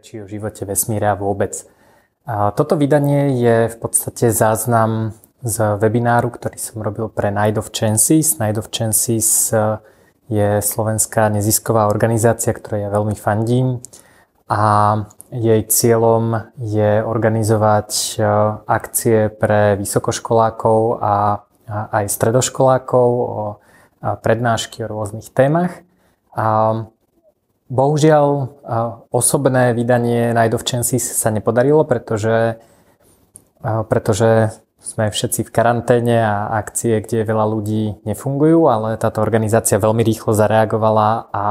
reči o živote vesmíra vôbec. A toto vydanie je v podstate záznam z webináru, ktorý som robil pre Night of Chances. Night of Chances eh, je slovenská nezisková organizácia, ktorej ja veľmi fandím a jej cieľom je organizovať eh, akcie pre vysokoškolákov a aj stredoškolákov o eh, prednášky o rôznych témach. A Bohužiaľ, osobné vydanie Night of Chances sa nepodarilo, pretože, pretože sme všetci v karanténe a akcie, kde veľa ľudí nefungujú, ale táto organizácia veľmi rýchlo zareagovala a, a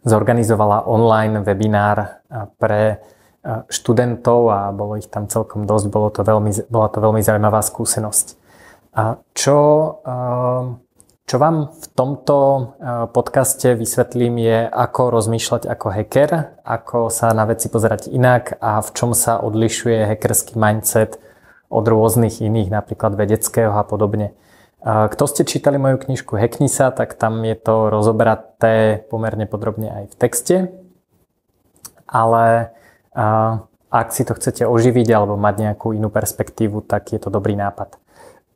zorganizovala online webinár pre študentov a bolo ich tam celkom dosť, bolo to veľmi, bola to veľmi zaujímavá skúsenosť. A čo, um, čo vám v tomto e, podcaste vysvetlím je, ako rozmýšľať ako hacker, ako sa na veci pozerať inak a v čom sa odlišuje hackerský mindset od rôznych iných, napríklad vedeckého a podobne. E, kto ste čítali moju knižku Hackni sa, tak tam je to rozobraté pomerne podrobne aj v texte. Ale e, ak si to chcete oživiť alebo mať nejakú inú perspektívu, tak je to dobrý nápad.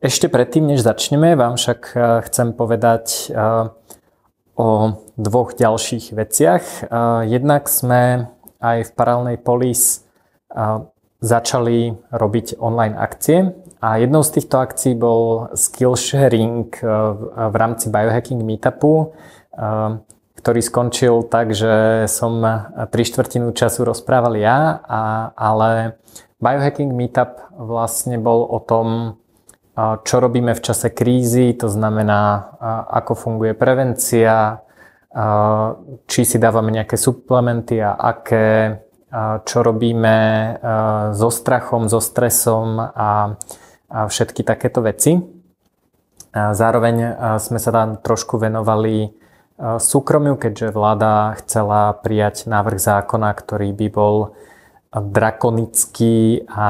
Ešte predtým, než začneme, vám však eh, chcem povedať eh, o dvoch ďalších veciach. Eh, jednak sme aj v paralelnej polis začali robiť online akcie a jednou z týchto akcií bol skill sharing v rámci biohacking meetupu, ktorý skončil tak, že som tri štvrtinu času rozprával ja, a, ale biohacking meetup vlastne bol o tom, čo robíme v čase krízy, to znamená, ako funguje prevencia, či si dávame nejaké suplementy a aké, čo robíme so strachom, so stresom a všetky takéto veci. Zároveň sme sa tam trošku venovali súkromiu, keďže vláda chcela prijať návrh zákona, ktorý by bol drakonický a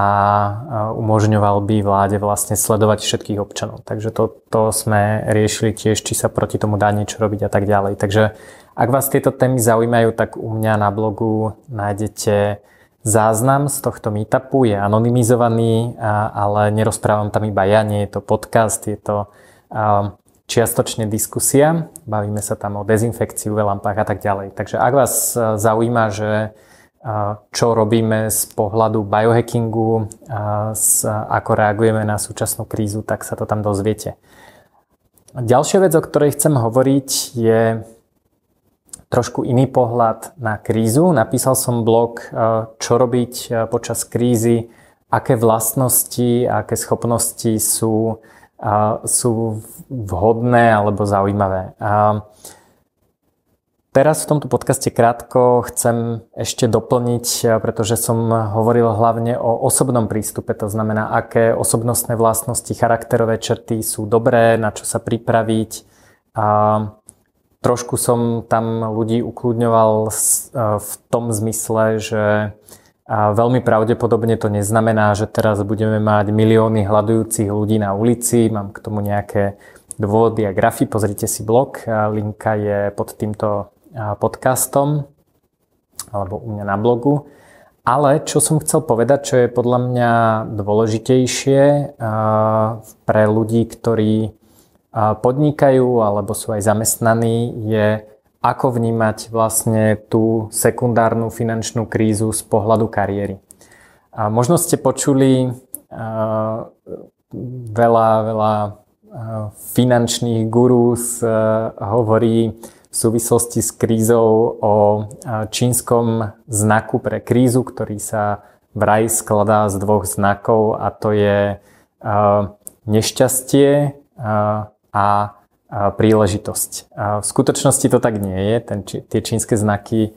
umožňoval by vláde vlastne sledovať všetkých občanov. Takže to, to sme riešili tiež, či sa proti tomu dá niečo robiť a tak ďalej. Takže ak vás tieto témy zaujímajú, tak u mňa na blogu nájdete záznam z tohto meetupu, je anonymizovaný, ale nerozprávam tam iba ja, nie je to podcast, je to čiastočne diskusia, bavíme sa tam o dezinfekcii, lampách a tak ďalej. Takže ak vás zaujíma, že čo robíme z pohľadu biohackingu, z, ako reagujeme na súčasnú krízu, tak sa to tam dozviete. Ďalšia vec, o ktorej chcem hovoriť, je trošku iný pohľad na krízu. Napísal som blog, e, čo robiť e, počas krízy, aké vlastnosti, aké schopnosti sú, sú vhodné alebo zaujímavé. Teraz v tomto podcaste krátko chcem ešte doplniť, pretože som hovoril hlavne o osobnom prístupe, to znamená, aké osobnostné vlastnosti, charakterové črty sú dobré, na čo sa pripraviť. A trošku som tam ľudí ukludňoval e, v tom zmysle, že a veľmi pravdepodobne to neznamená, že teraz budeme mať milióny hľadujúcich ľudí na ulici. Mám k tomu nejaké dôvody a grafy. Pozrite si blog. Linka je pod týmto podcastom alebo u mňa na blogu. Ale čo som chcel povedať, čo je podľa mňa dôležitejšie pre ľudí, ktorí podnikajú alebo sú aj zamestnaní, je ako vnímať vlastne tú sekundárnu finančnú krízu z pohľadu kariéry. A možno ste počuli veľa, veľa finančných gurús hovorí, v súvislosti s krízou o čínskom znaku pre krízu, ktorý sa vraj skladá z dvoch znakov a to je nešťastie a príležitosť. V skutočnosti to tak nie je. Ten, tie čínske znaky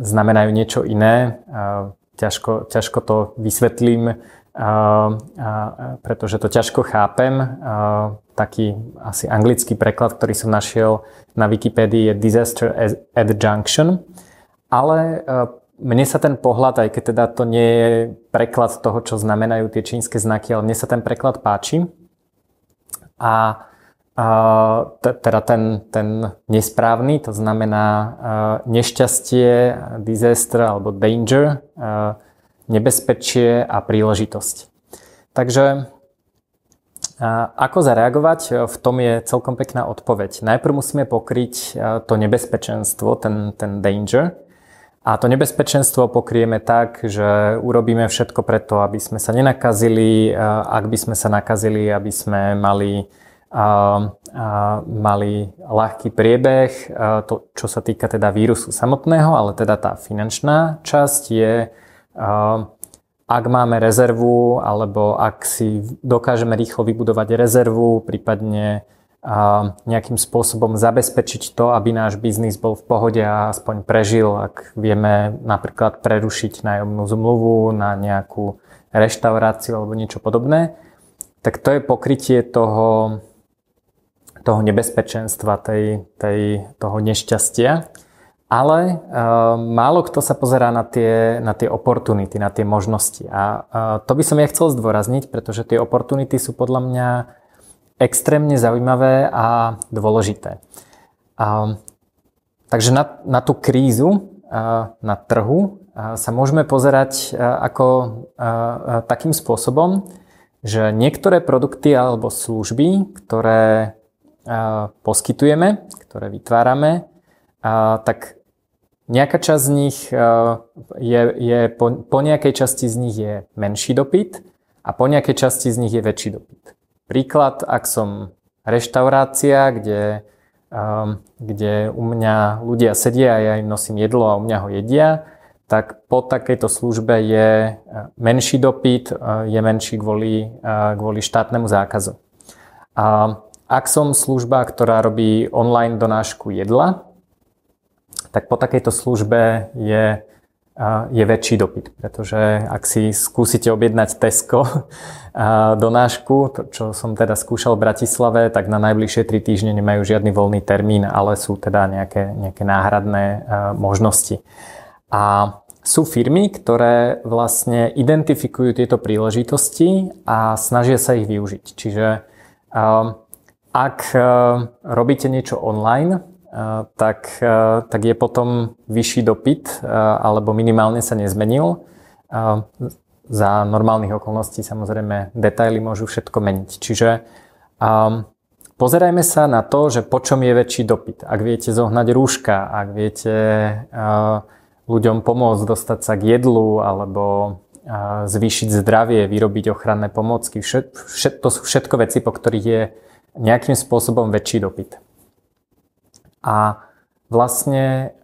znamenajú niečo iné. Ťažko, ťažko to vysvetlím pretože to ťažko chápem. Taký asi anglický preklad, ktorý som našiel na Wikipédii je Disaster Junction. ale mne sa ten pohľad, aj keď teda to nie je preklad toho, čo znamenajú tie čínske znaky, ale mne sa ten preklad páči. A teda ten, ten nesprávny, to znamená nešťastie, disaster alebo danger, nebezpečie a príležitosť. Takže ako zareagovať? V tom je celkom pekná odpoveď. Najprv musíme pokryť to nebezpečenstvo, ten, ten danger. A to nebezpečenstvo pokrieme tak, že urobíme všetko preto, aby sme sa nenakazili, ak by sme sa nakazili, aby sme mali, a, a, mali ľahký priebeh, to, čo sa týka teda vírusu samotného, ale teda tá finančná časť je ak máme rezervu alebo ak si dokážeme rýchlo vybudovať rezervu, prípadne nejakým spôsobom zabezpečiť to, aby náš biznis bol v pohode a aspoň prežil, ak vieme napríklad prerušiť nájomnú zmluvu na nejakú reštauráciu alebo niečo podobné, tak to je pokrytie toho, toho nebezpečenstva, tej, tej, toho nešťastia. Ale uh, málo kto sa pozerá na tie, na tie oportunity, na tie možnosti. A uh, to by som ja chcel zdôrazniť, pretože tie oportunity sú podľa mňa extrémne zaujímavé a dôležité. Uh, takže na, na tú krízu uh, na trhu uh, sa môžeme pozerať uh, ako uh, uh, takým spôsobom, že niektoré produkty alebo služby, ktoré uh, poskytujeme, ktoré vytvárame, uh, tak Nejaká časť z nich eh, je, je po, po nejakej časti z nich je menší dopyt a po nejakej časti z nich je väčší dopyt. Príklad, ak som reštaurácia, kde, um, kde u mňa ľudia sedia a ja im nosím jedlo a u mňa ho jedia, tak po takejto službe je eh, menší dopyt, eh, je menší kvôli, kvôli štátnemu zákazu. A ak som služba, ktorá robí online donášku jedla, tak po takejto službe je, je väčší dopyt, pretože ak si skúsite objednať Tesco donášku, to, čo som teda skúšal v Bratislave, tak na najbližšie 3 týždne nemajú žiadny voľný termín, ale sú teda nejaké, nejaké náhradné možnosti. A sú firmy, ktoré vlastne identifikujú tieto príležitosti a snažia sa ich využiť. Čiže ak robíte niečo online, Eh, tak, eh, tak je potom vyšší dopyt eh, alebo minimálne sa nezmenil. Za normálnych okolností samozrejme detaily môžu všetko meniť. Čiže ehm, pozerajme sa na to, že po čom je väčší dopyt. Ak viete zohnať rúška, ak viete ľuďom pomôcť dostať sa k jedlu alebo zvýšiť zdravie, vyrobiť ochranné pomocky, všet, všet, to sú všetko veci, po ktorých je nejakým spôsobom väčší dopyt. A vlastne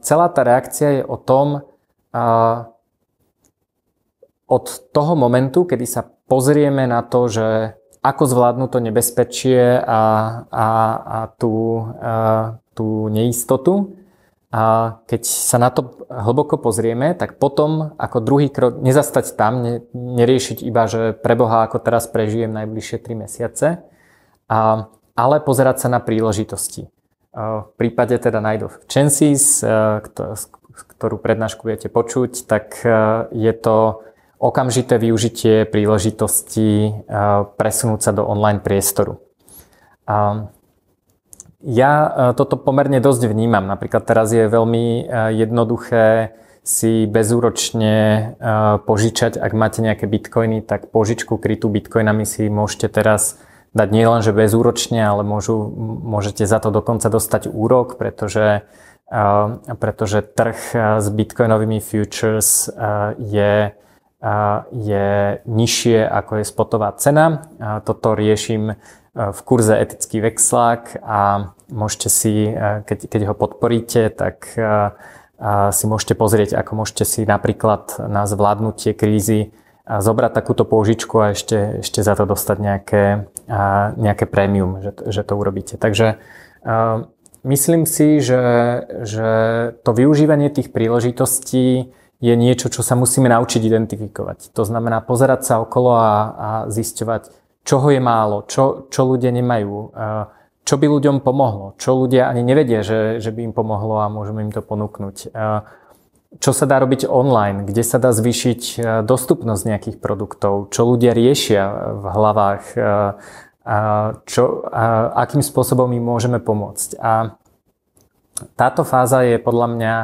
celá tá reakcia je o tom, od toho momentu, kedy sa pozrieme na to, že ako zvládnu to nebezpečie a, a, a, tú, uh, tú neistotu. A keď sa na to hlboko pozrieme, tak potom ako druhý krok nezastať tam, ne, neriešiť iba, že preboha, ako teraz prežijem najbližšie 3 mesiace, a, ale pozerať sa na príležitosti v prípade teda Night of Chances, e, ktorú prednášku budete počuť, tak e, je to okamžité využitie príležitosti e, presunúť sa do online priestoru. Ja toto pomerne dosť vnímam. Napríklad teraz je veľmi jednoduché si bezúročne požičať, ak máte nejaké bitcoiny, tak požičku krytú bitcoinami si môžete teraz dať nie len, že bezúročne, ale môžu, môžete za to dokonca dostať úrok, pretože, eh, pretože trh eh, s bitcoinovými futures eh, je, je nižšie ako je spotová cena. Toto riešim v kurze Etický vexlák a môžete si, keď, keď ho podporíte, tak si môžete pozrieť, ako môžete si napríklad na zvládnutie krízy zobrať takúto pôžičku a ešte, ešte za to dostať nejaké nejaké prémium, že, že to urobíte. Takže myslím si, že, že to využívanie tých príležitostí je niečo, čo sa musíme naučiť identifikovať. To znamená pozerať sa okolo a, a zisťovať, čoho je málo, čo, čo ľudia nemajú, čo by ľuďom pomohlo, čo ľudia ani nevedia, že, že by im pomohlo a môžeme im to ponúknuť čo sa dá robiť online, kde sa dá zvýšiť e, dostupnosť nejakých produktov, čo ľudia riešia e, v hlavách, e, a čo, a akým spôsobom im môžeme pomôcť. A táto fáza je podľa mňa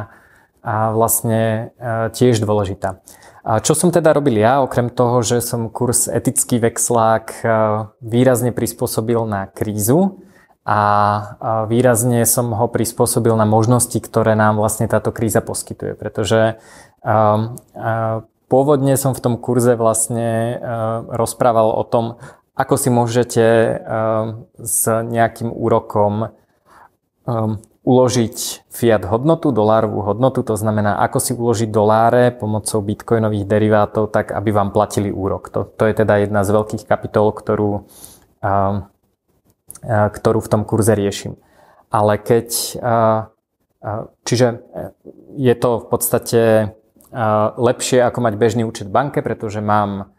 vlastne tiež dôležitá. A čo som teda robil ja, okrem toho, že som kurz Etický vexlák výrazne prispôsobil na krízu, a výrazne som ho prispôsobil na možnosti, ktoré nám vlastne táto kríza poskytuje, pretože um, pôvodne som v tom kurze vlastne uh, rozprával o tom, ako si môžete um, s nejakým úrokom um, uložiť fiat hodnotu, dolárovú hodnotu, to znamená, ako si uložiť doláre pomocou bitcoinových derivátov, tak aby vám platili úrok. To, to je teda jedna z veľkých kapitol, ktorú Eh, ktorú v tom kurze riešim. Ale keď... Eh, eh, čiže je to v podstate lepšie, ako mať bežný účet v banke, pretože mám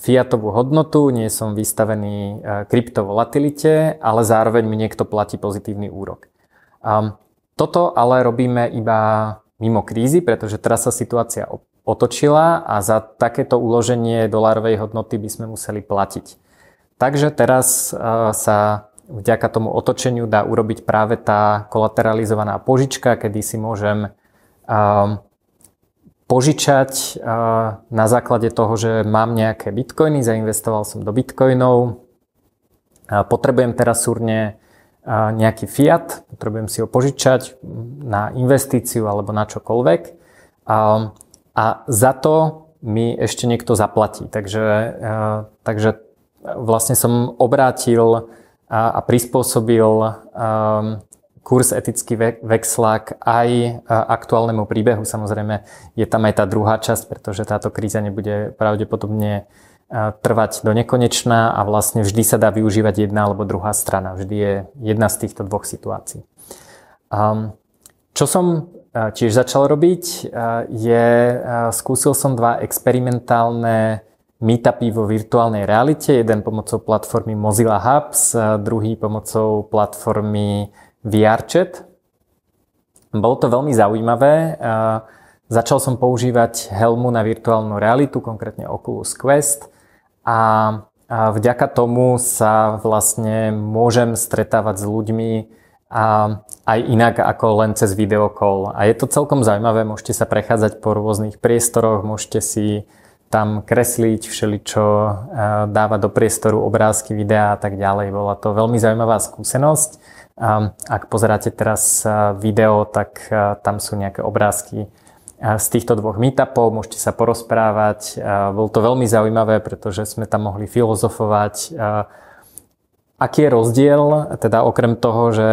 fiatovú hodnotu, nie som vystavený kryptovolatilite, ale zároveň mi niekto platí pozitívny úrok. Ehm, toto ale robíme iba mimo krízy, pretože teraz sa situácia otočila a za takéto uloženie dolárovej hodnoty by sme museli platiť. Takže teraz eh, sa vďaka tomu otočeniu dá urobiť práve tá kolateralizovaná požička, kedy si môžem ehm, požičať eh, na základe toho, že mám nejaké bitcoiny, zainvestoval som do bitcoinov, potrebujem teraz súrne eh, nejaký fiat, potrebujem si ho požičať na investíciu alebo na čokoľvek ehm, a za to mi ešte niekto zaplatí. Takže, takže vlastne som obrátil a, a prispôsobil um, kurz Etický vexlák aj e, aktuálnemu príbehu. Samozrejme, je tam aj tá druhá časť, pretože táto kríza nebude pravdepodobne e, trvať do nekonečná a vlastne vždy sa dá využívať jedna alebo druhá strana. Vždy je jedna z týchto dvoch situácií. Um, čo som e, tiež začal robiť, je skúsil som dva experimentálne meetupy vo virtuálnej realite, jeden pomocou platformy Mozilla Hubs, druhý pomocou platformy VRChat. Bolo to veľmi zaujímavé. Začal som používať helmu na virtuálnu realitu, konkrétne Oculus Quest a vďaka tomu sa vlastne môžem stretávať s ľuďmi a aj inak ako len cez videokol. A je to celkom zaujímavé, môžete sa prechádzať po rôznych priestoroch, môžete si tam kresliť, všeličo e, dávať do priestoru obrázky, videá a tak ďalej. Bola to veľmi zaujímavá skúsenosť. Ak pozeráte teraz e, video, tak e, tam sú nejaké obrázky z týchto dvoch meetupov, môžete sa porozprávať. Bolo to veľmi zaujímavé, pretože sme tam mohli filozofovať. Aký je rozdiel, teda okrem toho, že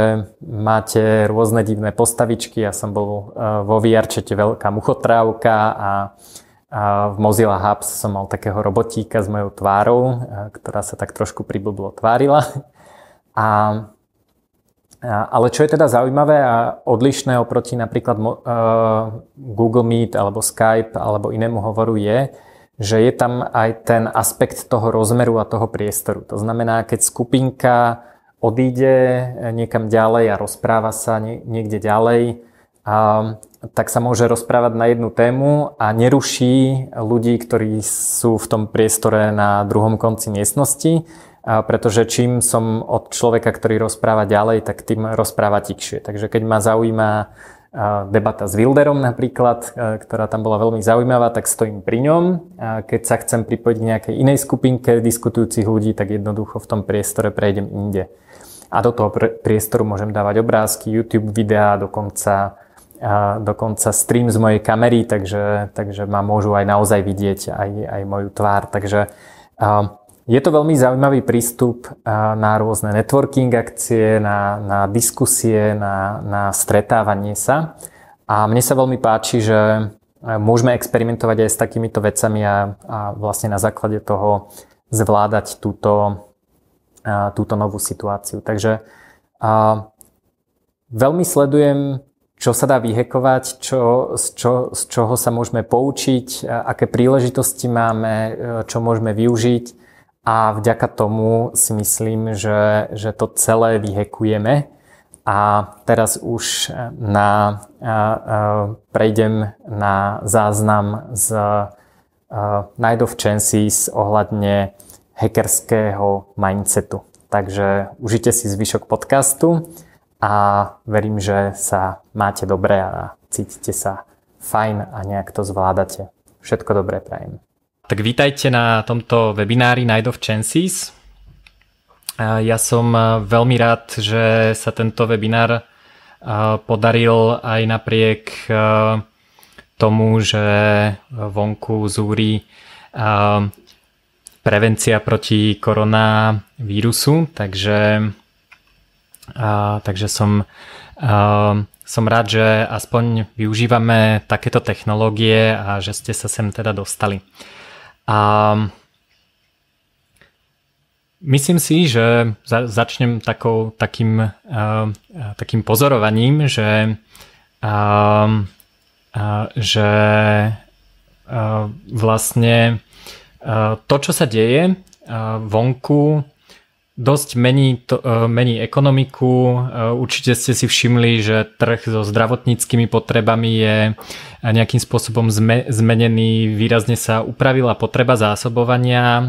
máte rôzne divné postavičky, ja som bol vo vr veľká muchotrávka a a v Mozilla Hubs som mal takého robotíka s mojou tvárou, e, ktorá sa tak trošku priblblo tvárila. A, ale čo je teda zaujímavé a odlišné oproti napríklad uh, Google Meet alebo Skype alebo inému hovoru je, že je tam aj ten aspekt toho rozmeru a toho priestoru. To znamená, keď skupinka odíde niekam ďalej a rozpráva sa niekde ďalej, a tak sa môže rozprávať na jednu tému a neruší ľudí, ktorí sú v tom priestore na druhom konci miestnosti, pretože čím som od človeka, ktorý rozpráva ďalej, tak tým rozpráva tichšie. Takže keď ma zaujíma debata s Wilderom napríklad, ktorá tam bola veľmi zaujímavá, tak stojím pri ňom. Keď sa chcem pripojiť k nejakej inej skupinke diskutujúcich ľudí, tak jednoducho v tom priestore prejdem inde. A do toho priestoru môžem dávať obrázky, YouTube videá, dokonca a dokonca stream z mojej kamery, takže, takže ma môžu aj naozaj vidieť, aj, aj moju tvár. Takže a, je to veľmi zaujímavý prístup a, na rôzne networking akcie, na, na diskusie, na, na stretávanie sa. A mne sa veľmi páči, že e, môžeme experimentovať aj s takýmito vecami a, a vlastne na základe toho zvládať túto, a, túto novú situáciu. Takže a, veľmi sledujem čo sa dá vyhekovať, čo, z, čo, z čoho sa môžeme poučiť, aké príležitosti máme, e, čo môžeme využiť. A vďaka tomu si myslím, že, že to celé vyhekujeme. A teraz už e, na, a, e, a, prejdem na záznam z a, Night of Chances ohľadne hackerského mindsetu. Takže užite si zvyšok podcastu a verím, že sa máte dobre a cítite sa fajn a nejak to zvládate. Všetko dobré prajem. Tak vítajte na tomto webinári Night of Chances. Ja som e, veľmi rád, že sa tento webinár e, podaril aj napriek e, tomu, že vonku zúri prevencia proti koronavírusu, takže a, takže som, a, som rád, že aspoň využívame takéto technológie a že ste sa sem teda dostali. A, Myslím si, že za, začnem takou, takým, takým pozorovaním, že, že vlastne to, čo sa deje vonku, dosť mení, to, e, mení ekonomiku. E, určite ste si všimli, že trh so zdravotníckými potrebami je nejakým spôsobom zmenený. Výrazne sa upravila potreba zásobovania. E,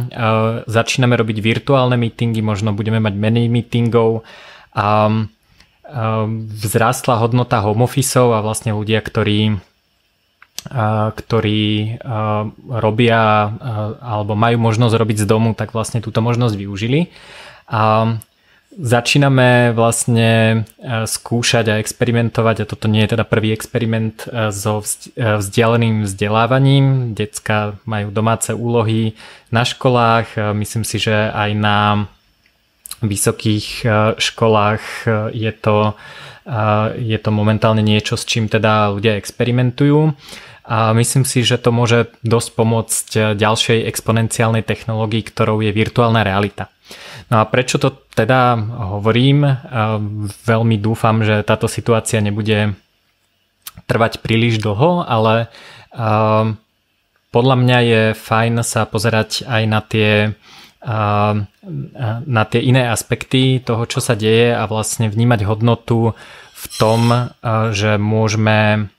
začíname robiť virtuálne meetingy, možno budeme mať menej meetingov. A vzrástla hodnota home office a vlastne ľudia, ktorí ktorí robia alebo majú možnosť robiť z domu, tak vlastne túto možnosť využili. A začíname vlastne e, skúšať a experimentovať, a toto nie je teda prvý experiment e, so e, vzdialeným vzdelávaním. Decka majú domáce úlohy na školách, myslím si, že aj na vysokých školách je to, je to momentálne niečo, s čím teda ľudia experimentujú. A myslím si, že to môže dosť pomôcť ďalšej exponenciálnej technológii, ktorou je virtuálna realita. No a prečo to teda hovorím? Ehm, veľmi dúfam, že táto situácia nebude trvať príliš dlho, ale ehm, podľa mňa je fajn sa pozerať aj na tie ehm, na tie iné aspekty toho, čo sa deje a vlastne vnímať hodnotu v tom, eh, že môžeme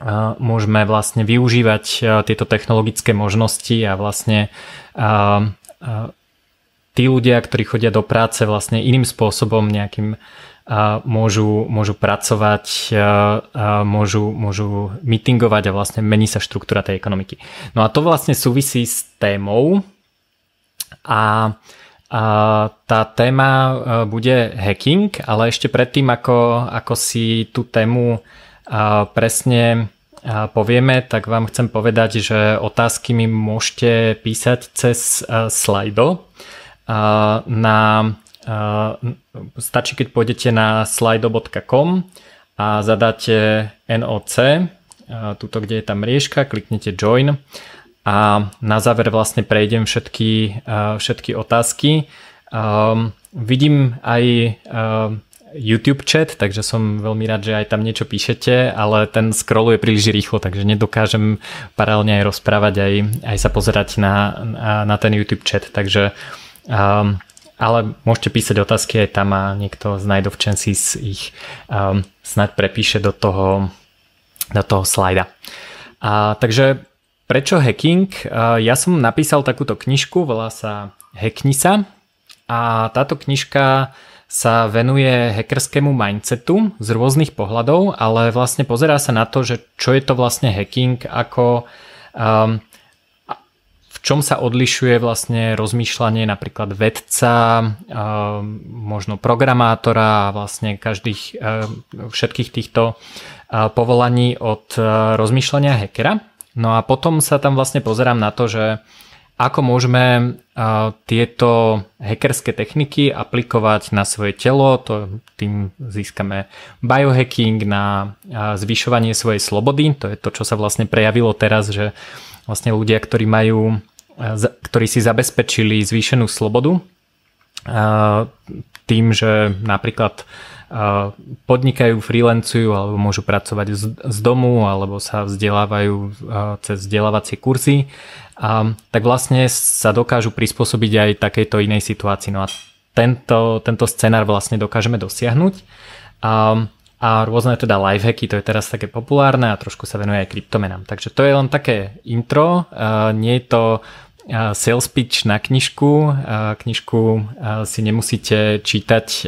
eh, môžeme vlastne využívať eh, tieto technologické možnosti a vlastne tí ľudia, ktorí chodia do práce vlastne iným spôsobom nejakým a môžu, môžu pracovať, a môžu, môžu mitingovať a vlastne mení sa štruktúra tej ekonomiky. No a to vlastne súvisí s témou a, a tá téma e, bude hacking, ale ešte predtým, ako, ako si tú tému e, presne e, povieme, tak vám chcem povedať, že otázky mi môžete písať cez Slido na, stačí, keď pôjdete na slido.com a zadáte NOC, tuto, kde je tam rieška, kliknete Join a na záver vlastne prejdem všetky, všetky otázky. Um, vidím aj uh, YouTube chat, takže som veľmi rád, že aj tam niečo píšete, ale ten scroll je príliš rýchlo, takže nedokážem paralelne aj rozprávať, aj, aj sa pozerať na, na ten YouTube chat, takže uh, Um, ale môžete písať otázky aj tam a niekto z z ich um, snad prepíše do toho, do toho slajda. A, takže prečo hacking? A, ehm, ja som napísal takúto knižku, volá sa Hacknisa a táto knižka sa venuje hackerskému mindsetu z rôznych pohľadov, ale vlastne pozerá sa na to, že čo je to vlastne hacking, ako um, čom sa odlišuje vlastne rozmýšľanie napríklad vedca, možno programátora a vlastne každých, e, všetkých týchto e, povolaní od e, rozmýšľania hackera. No a potom sa tam vlastne pozerám na to, že ako môžeme tieto hackerské techniky aplikovať na svoje telo, to tým získame biohacking na zvyšovanie svojej slobody, to je to, čo sa vlastne prejavilo teraz, že vlastne ľudia, ktorí majú ktorí si zabezpečili zvýšenú slobodu tým, že napríklad podnikajú, freelancujú alebo môžu pracovať z domu alebo sa vzdelávajú cez vzdelávacie kurzy, tak vlastne sa dokážu prispôsobiť aj takejto inej situácii. No a tento, tento scenár vlastne dokážeme dosiahnuť. A, a rôzne teda lifehacky, to je teraz také populárne a trošku sa venuje aj kryptomenám. Takže to je len také intro, nie je to sales pitch na knižku. Knižku si nemusíte čítať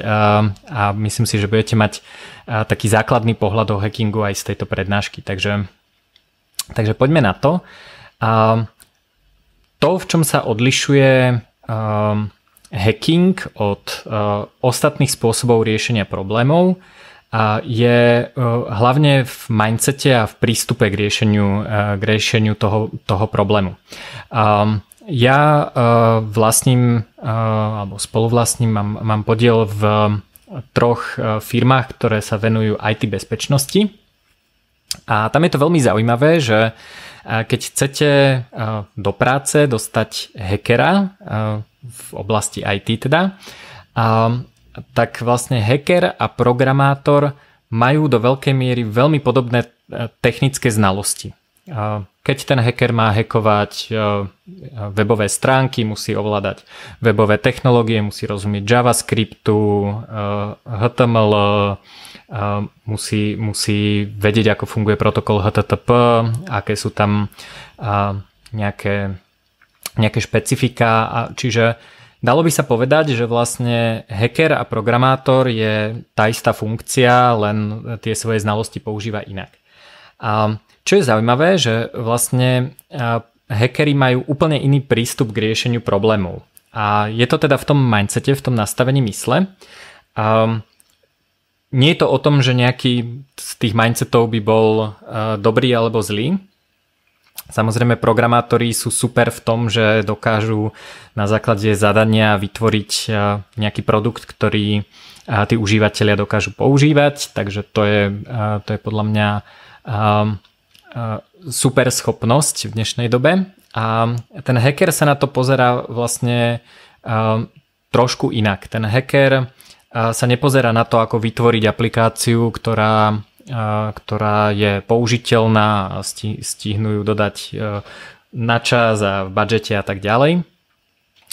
a myslím si, že budete mať taký základný pohľad o hackingu aj z tejto prednášky. Takže, takže poďme na to. To, v čom sa odlišuje hacking od ostatných spôsobov riešenia problémov, a je e, hlavne v mindsete a v prístupe k riešeniu, e, k riešeniu toho, toho problému. Um, ja uh, vlastním, uh, alebo spoluvlastním, mám, mám podiel v e, troch firmách, ktoré sa venujú IT bezpečnosti. A tam je to veľmi zaujímavé, že keď chcete do práce dostať hackera v oblasti IT teda, tak vlastne hacker a programátor majú do veľkej miery veľmi podobné technické znalosti keď ten hacker má hackovať e, e, webové stránky, musí ovládať webové technológie, musí rozumieť JavaScriptu, e, HTML, musí, musí vedieť, ako funguje protokol HTTP, aké sú tam nejaké, nejaké špecifika. čiže dalo by sa povedať, že vlastne hacker a programátor je tá istá funkcia, len tie svoje znalosti používa inak. A čo je zaujímavé, že vlastne hackeri majú úplne iný prístup k riešeniu problémov. A je to teda v tom mindsete, v tom nastavení mysle. Um, nie je to o tom, že nejaký z tých mindsetov by bol uh, dobrý alebo zlý. Samozrejme, programátori sú super v tom, že dokážu na základe zadania vytvoriť uh, nejaký produkt, ktorý uh, tí užívateľia dokážu používať, takže to je, uh, to je podľa mňa um, E, super schopnosť v dnešnej dobe a ten hacker sa na to pozera vlastne e, trošku inak. Ten hacker e, sa nepozerá na to, ako vytvoriť aplikáciu, ktorá, ktorá je použiteľná a stihnú ju dodať na čas a v budžete a tak ďalej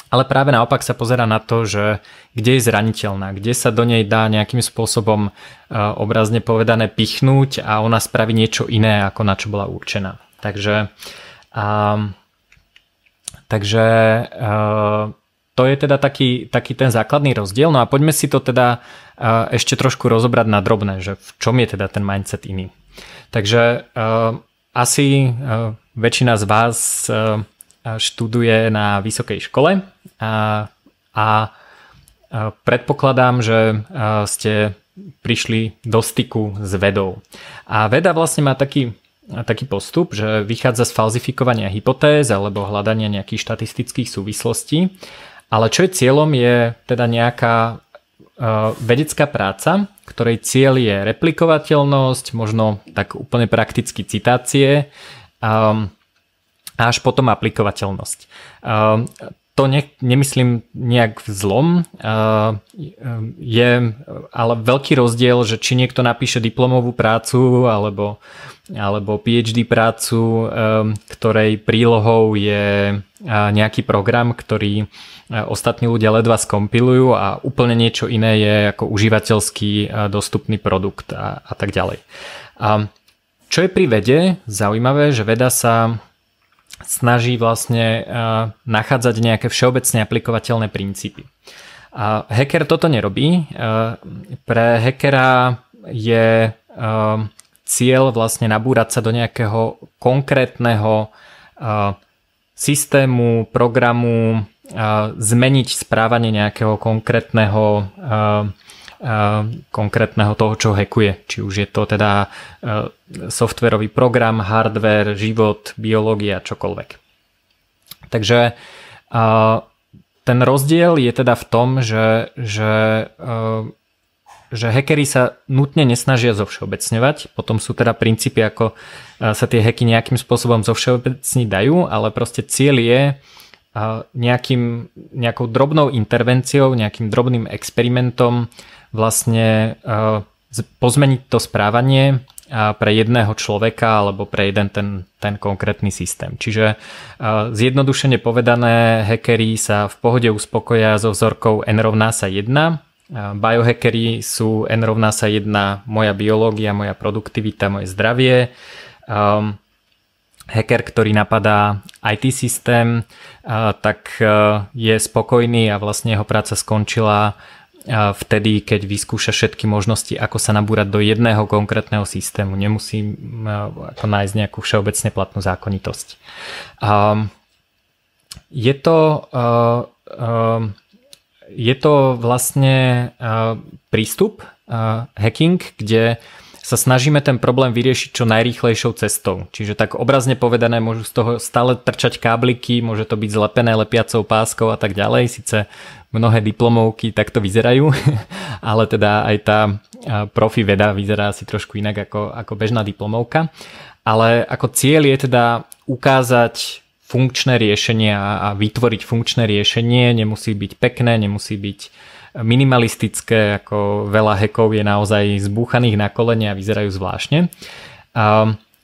ale práve naopak sa pozera na to, že kde je zraniteľná, kde sa do nej dá nejakým spôsobom e, obrazne povedané pichnúť a ona spraví niečo iné, ako na čo bola určená. Takže, a, ehm, takže a, e, to je teda taký, taký ten základný rozdiel. No a poďme si to teda a, e, ešte trošku rozobrať na drobné, že v čom je teda ten mindset iný. Takže a, asi a, väčšina z vás a študuje na vysokej škole, a, a predpokladám, že ste prišli do styku s vedou. A veda vlastne má taký, taký postup, že vychádza z falzifikovania hypotéz alebo hľadania nejakých štatistických súvislostí. Ale čo je cieľom je teda nejaká vedecká práca, ktorej cieľ je replikovateľnosť, možno tak úplne prakticky citácie až potom aplikovateľnosť to ne, nemyslím nejak v zlom. Uh, je ale veľký rozdiel, že či niekto napíše diplomovú prácu alebo, alebo PhD prácu, um, ktorej prílohou je uh, nejaký program, ktorý uh, ostatní ľudia ledva skompilujú a úplne niečo iné je ako užívateľský dostupný produkt a, a tak ďalej. A čo je pri vede zaujímavé, že veda sa snaží vlastne e, nachádzať nejaké všeobecne aplikovateľné princípy. A hacker toto nerobí. E, pre hackera je e, cieľ vlastne nabúrať sa do nejakého konkrétneho systému, programu, zmeniť správanie nejakého konkrétneho Ehm, konkrétneho toho, čo hekuje. Či už je to teda ehm, softverový program, hardware, život, biológia, čokoľvek. Takže ehm, ten rozdiel je teda v tom, že, že, že hekery sa nutne nesnažia zovšeobecňovať, potom sú teda princípy, ako sa tie heky nejakým spôsobom zovšeobecní dajú, ale proste cieľ je nejakým, nejakou drobnou intervenciou, nejakým drobným experimentom uh, vlastne eh, pozmeniť to správanie eh, pre jedného človeka alebo pre jeden ten, ten konkrétny systém. Čiže eh, zjednodušene povedané, hackery sa v pohode uspokoja so vzorkou n rovná sa 1. Biohackery sú n rovná sa 1 moja biológia, moja produktivita, moje zdravie. Um, hacker, ktorý napadá IT systém, tak je spokojný a vlastne jeho práca skončila vtedy, keď vyskúša všetky možnosti, ako sa nabúrať do jedného konkrétneho systému. Nemusí e, ako nájsť nejakú všeobecne platnú zákonitosť. Je to, e, e, je to vlastne prístup hacking, kde sa snažíme ten problém vyriešiť čo najrýchlejšou cestou. Čiže tak obrazne povedané môžu z toho stále trčať kábliky, môže to byť zlepené lepiacou páskou a tak ďalej. Sice mnohé diplomovky takto vyzerajú, ale teda aj tá profi veda vyzerá asi trošku inak ako, ako bežná diplomovka. Ale ako cieľ je teda ukázať funkčné riešenie a, a vytvoriť funkčné riešenie. Nemusí byť pekné, nemusí byť minimalistické, ako veľa hekov je naozaj zbúchaných na kolene a vyzerajú zvláštne.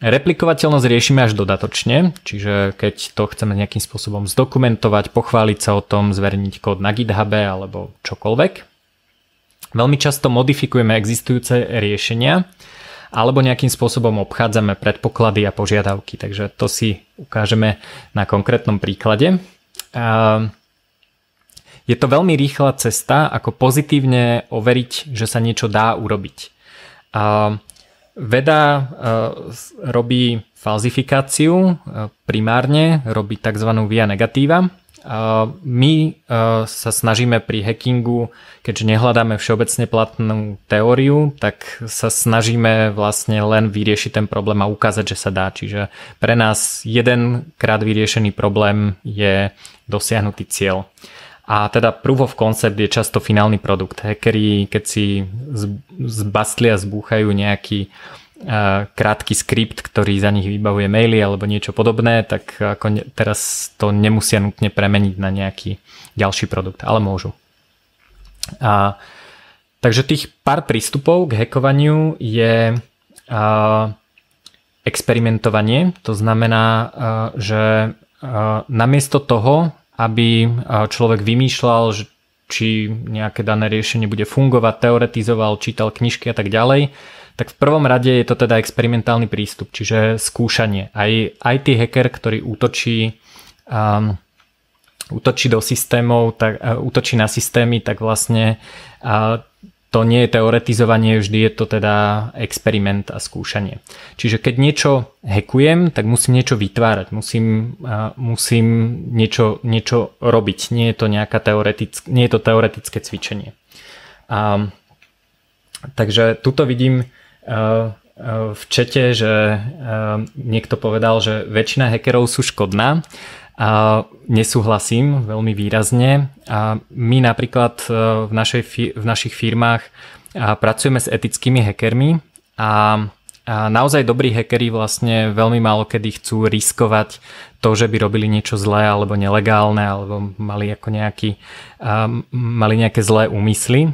Replikovateľnosť riešime až dodatočne, čiže keď to chceme nejakým spôsobom zdokumentovať, pochváliť sa o tom, zverniť kód na GitHub alebo čokoľvek. Veľmi často modifikujeme existujúce riešenia alebo nejakým spôsobom obchádzame predpoklady a požiadavky, takže to si ukážeme na konkrétnom príklade. Je to veľmi rýchla cesta, ako pozitívne overiť, že sa niečo dá urobiť. A veda e, robí falzifikáciu e, primárne, robí tzv. via negatíva, e, my sa snažíme pri hackingu, keďže nehľadáme všeobecne platnú teóriu, tak sa snažíme vlastne len vyriešiť ten problém a ukázať, že sa dá. Čiže pre nás jeden krát vyriešený problém je dosiahnutý cieľ. A teda proof of concept je často finálny produkt. Hackeri, keď si zbastlia, zbúchajú nejaký e, krátky skript, ktorý za nich vybavuje maily alebo niečo podobné, tak ako ne, teraz to nemusia nutne premeniť na nejaký ďalší produkt, ale môžu. A, takže tých pár prístupov k hackovaniu je a, e, experimentovanie, to znamená, a, e, že namiesto toho, aby e, človek vymýšľal, že či nejaké dané riešenie bude fungovať, teoretizoval, čítal knižky a tak ďalej, tak v prvom rade je to teda experimentálny prístup, čiže skúšanie. Aj IT hacker, ktorý útočí, um, útočí do systémov, tak, uh, útočí na systémy, tak vlastne uh, to nie je teoretizovanie, vždy je to teda experiment a skúšanie. Čiže keď niečo hekujem, tak musím niečo vytvárať, musím, uh, musím niečo, niečo robiť. Nie je to, nejaká teoretick- nie je to teoretické cvičenie. A, takže tuto vidím uh, uh, v čete, že uh, niekto povedal, že väčšina hackerov sú škodná. A nesúhlasím veľmi výrazne. A my napríklad e, v, našej, v našich firmách pracujeme s etickými hackermi a, a naozaj dobrí hackeri vlastne veľmi málo kedy chcú riskovať to, že by robili niečo zlé alebo nelegálne alebo mali, ako nejaký, mali nejaké zlé úmysly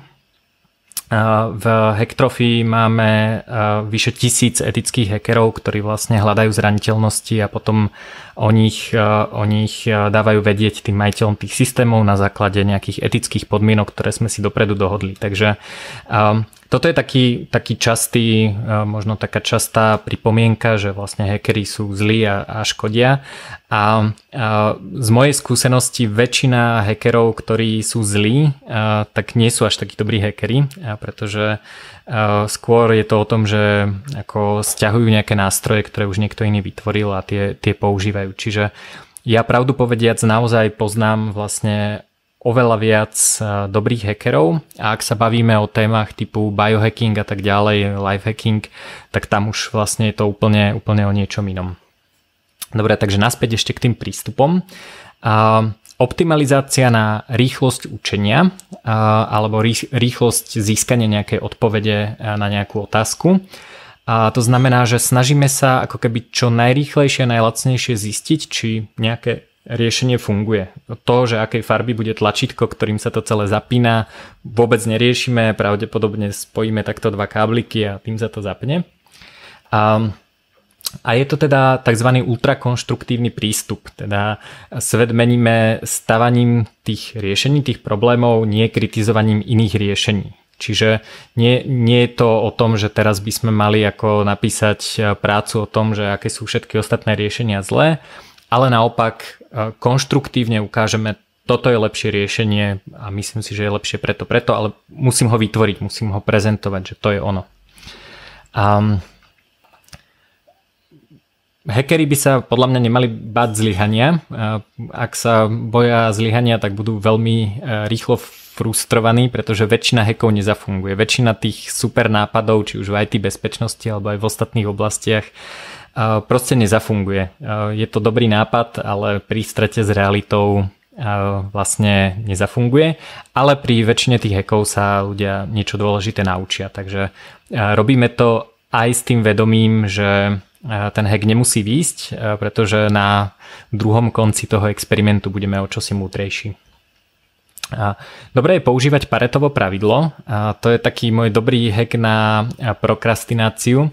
v Hacktrophy máme eh, vyše tisíc etických hackerov, ktorí vlastne hľadajú zraniteľnosti a potom o nich, eh, o nich eh, dávajú vedieť tým majiteľom tých systémov na základe nejakých etických podmienok, ktoré sme si dopredu dohodli. Takže toto je taký, taký častý, e, možno taká častá pripomienka, že vlastne hackery sú zlí a, a škodia. A, a e, z mojej skúsenosti väčšina hackerov, ktorí sú zlí, a, e, tak nie sú až takí dobrí a pretože a, skôr je to o tom, že ako stiahujú nejaké nástroje, ktoré už niekto iný vytvoril a tie, tie používajú. Čiže ja pravdu povediac naozaj poznám vlastne oveľa viac eh, dobrých hackerov a ak sa bavíme o témach typu biohacking a tak ďalej, lifehacking, tak tam už vlastne je to úplne, úplne o niečom inom. Dobre, takže naspäť ešte k tým prístupom. Uh, optimalizácia na rýchlosť učenia uh, alebo rýchlosť získania nejakej odpovede eh, na nejakú otázku. A to znamená, že snažíme sa ako keby čo najrýchlejšie a najlacnejšie zistiť, či nejaké riešenie funguje. To, že akej farby bude tlačítko, ktorým sa to celé zapína, vôbec neriešime, pravdepodobne spojíme takto dva kábliky a tým sa to zapne. A, a je to teda tzv. ultrakonštruktívny prístup, teda svet meníme stavaním tých riešení, tých problémov, nie kritizovaním iných riešení. Čiže nie, nie je to o tom, že teraz by sme mali ako napísať eh, prácu o tom, že aké sú všetky ostatné riešenia zlé, ale naopak e, konštruktívne ukážeme, toto je lepšie riešenie a myslím si, že je lepšie preto, preto, ale musím ho vytvoriť, musím ho prezentovať, že to je ono. Um, Hekery by sa podľa mňa nemali báť zlyhania. E, ak sa boja zlyhania, tak budú veľmi e, rýchlo frustrovaní, pretože väčšina hekov nezafunguje. Väčšina tých super nápadov, či už v IT bezpečnosti alebo aj v ostatných oblastiach, proste nezafunguje. Je to dobrý nápad, ale pri strete s realitou vlastne nezafunguje, ale pri väčšine tých hekov sa ľudia niečo dôležité naučia, takže robíme to aj s tým vedomím, že ten hack nemusí výjsť, pretože na druhom konci toho experimentu budeme o čosi múdrejší. Dobre je používať paretovo pravidlo. To je taký môj dobrý hack na prokrastináciu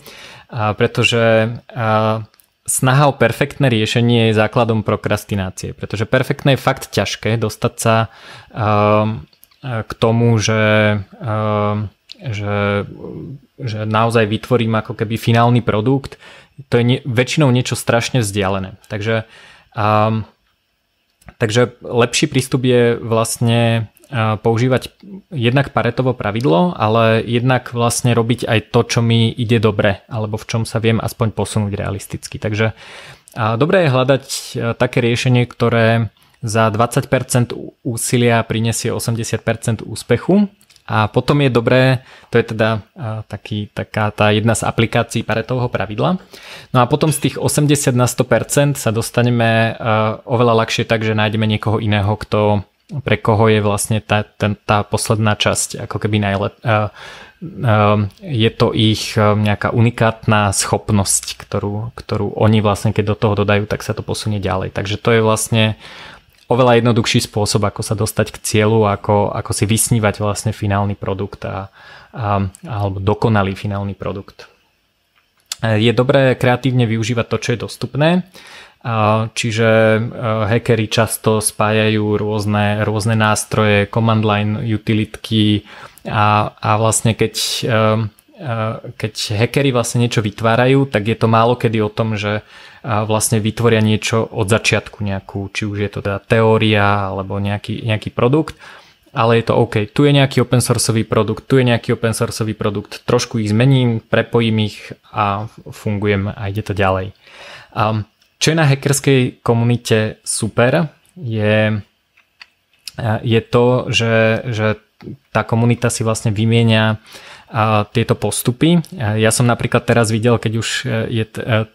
a pretože a snaha o perfektné riešenie je základom prokrastinácie, pretože perfektné je fakt ťažké dostať sa k tomu, že že, že naozaj vytvorím ako keby finálny produkt, to je nie, väčšinou niečo strašne vzdialené. Takže, um, takže lepší prístup je vlastne používať jednak paretovo pravidlo, ale jednak vlastne robiť aj to, čo mi ide dobre, alebo v čom sa viem aspoň posunúť realisticky. Takže dobré je hľadať e, také riešenie, ktoré za 20% úsilia prinesie 80% úspechu a potom je dobré, to je teda e, taký, taká tá jedna z aplikácií Paretovho pravidla. No a potom z tých 80 na 100% sa dostaneme e, oveľa ľahšie tak, že nájdeme niekoho iného, kto pre koho je vlastne tá, ten, tá posledná časť ako keby najlep... Uh, uh, je to ich um, nejaká unikátna schopnosť, ktorú, ktorú oni vlastne keď do toho dodajú, tak sa to posunie ďalej. Takže to je vlastne oveľa jednoduchší spôsob, ako sa dostať k cieľu, ako, ako si vysnívať vlastne finálny produkt a, a, alebo dokonalý finálny produkt. Je dobré kreatívne využívať to, čo je dostupné Čiže e, hackeri často spájajú rôzne, rôzne nástroje, command line utilitky a, a vlastne keď, e, e, keď hackeri vlastne niečo vytvárajú, tak je to málo kedy o tom, že vlastne vytvoria niečo od začiatku nejakú, či už je to teda teória alebo nejaký, nejaký produkt, ale je to OK. Tu je nejaký open sourceový produkt, tu je nejaký open sourceový produkt, trošku ich zmením, prepojím ich a fungujem a ide to ďalej. Um, čo je na hackerskej komunite super, je, e, je to, že, že tá komunita si vlastne vymienia a e, tieto postupy. E, ja som napríklad teraz videl, keď už je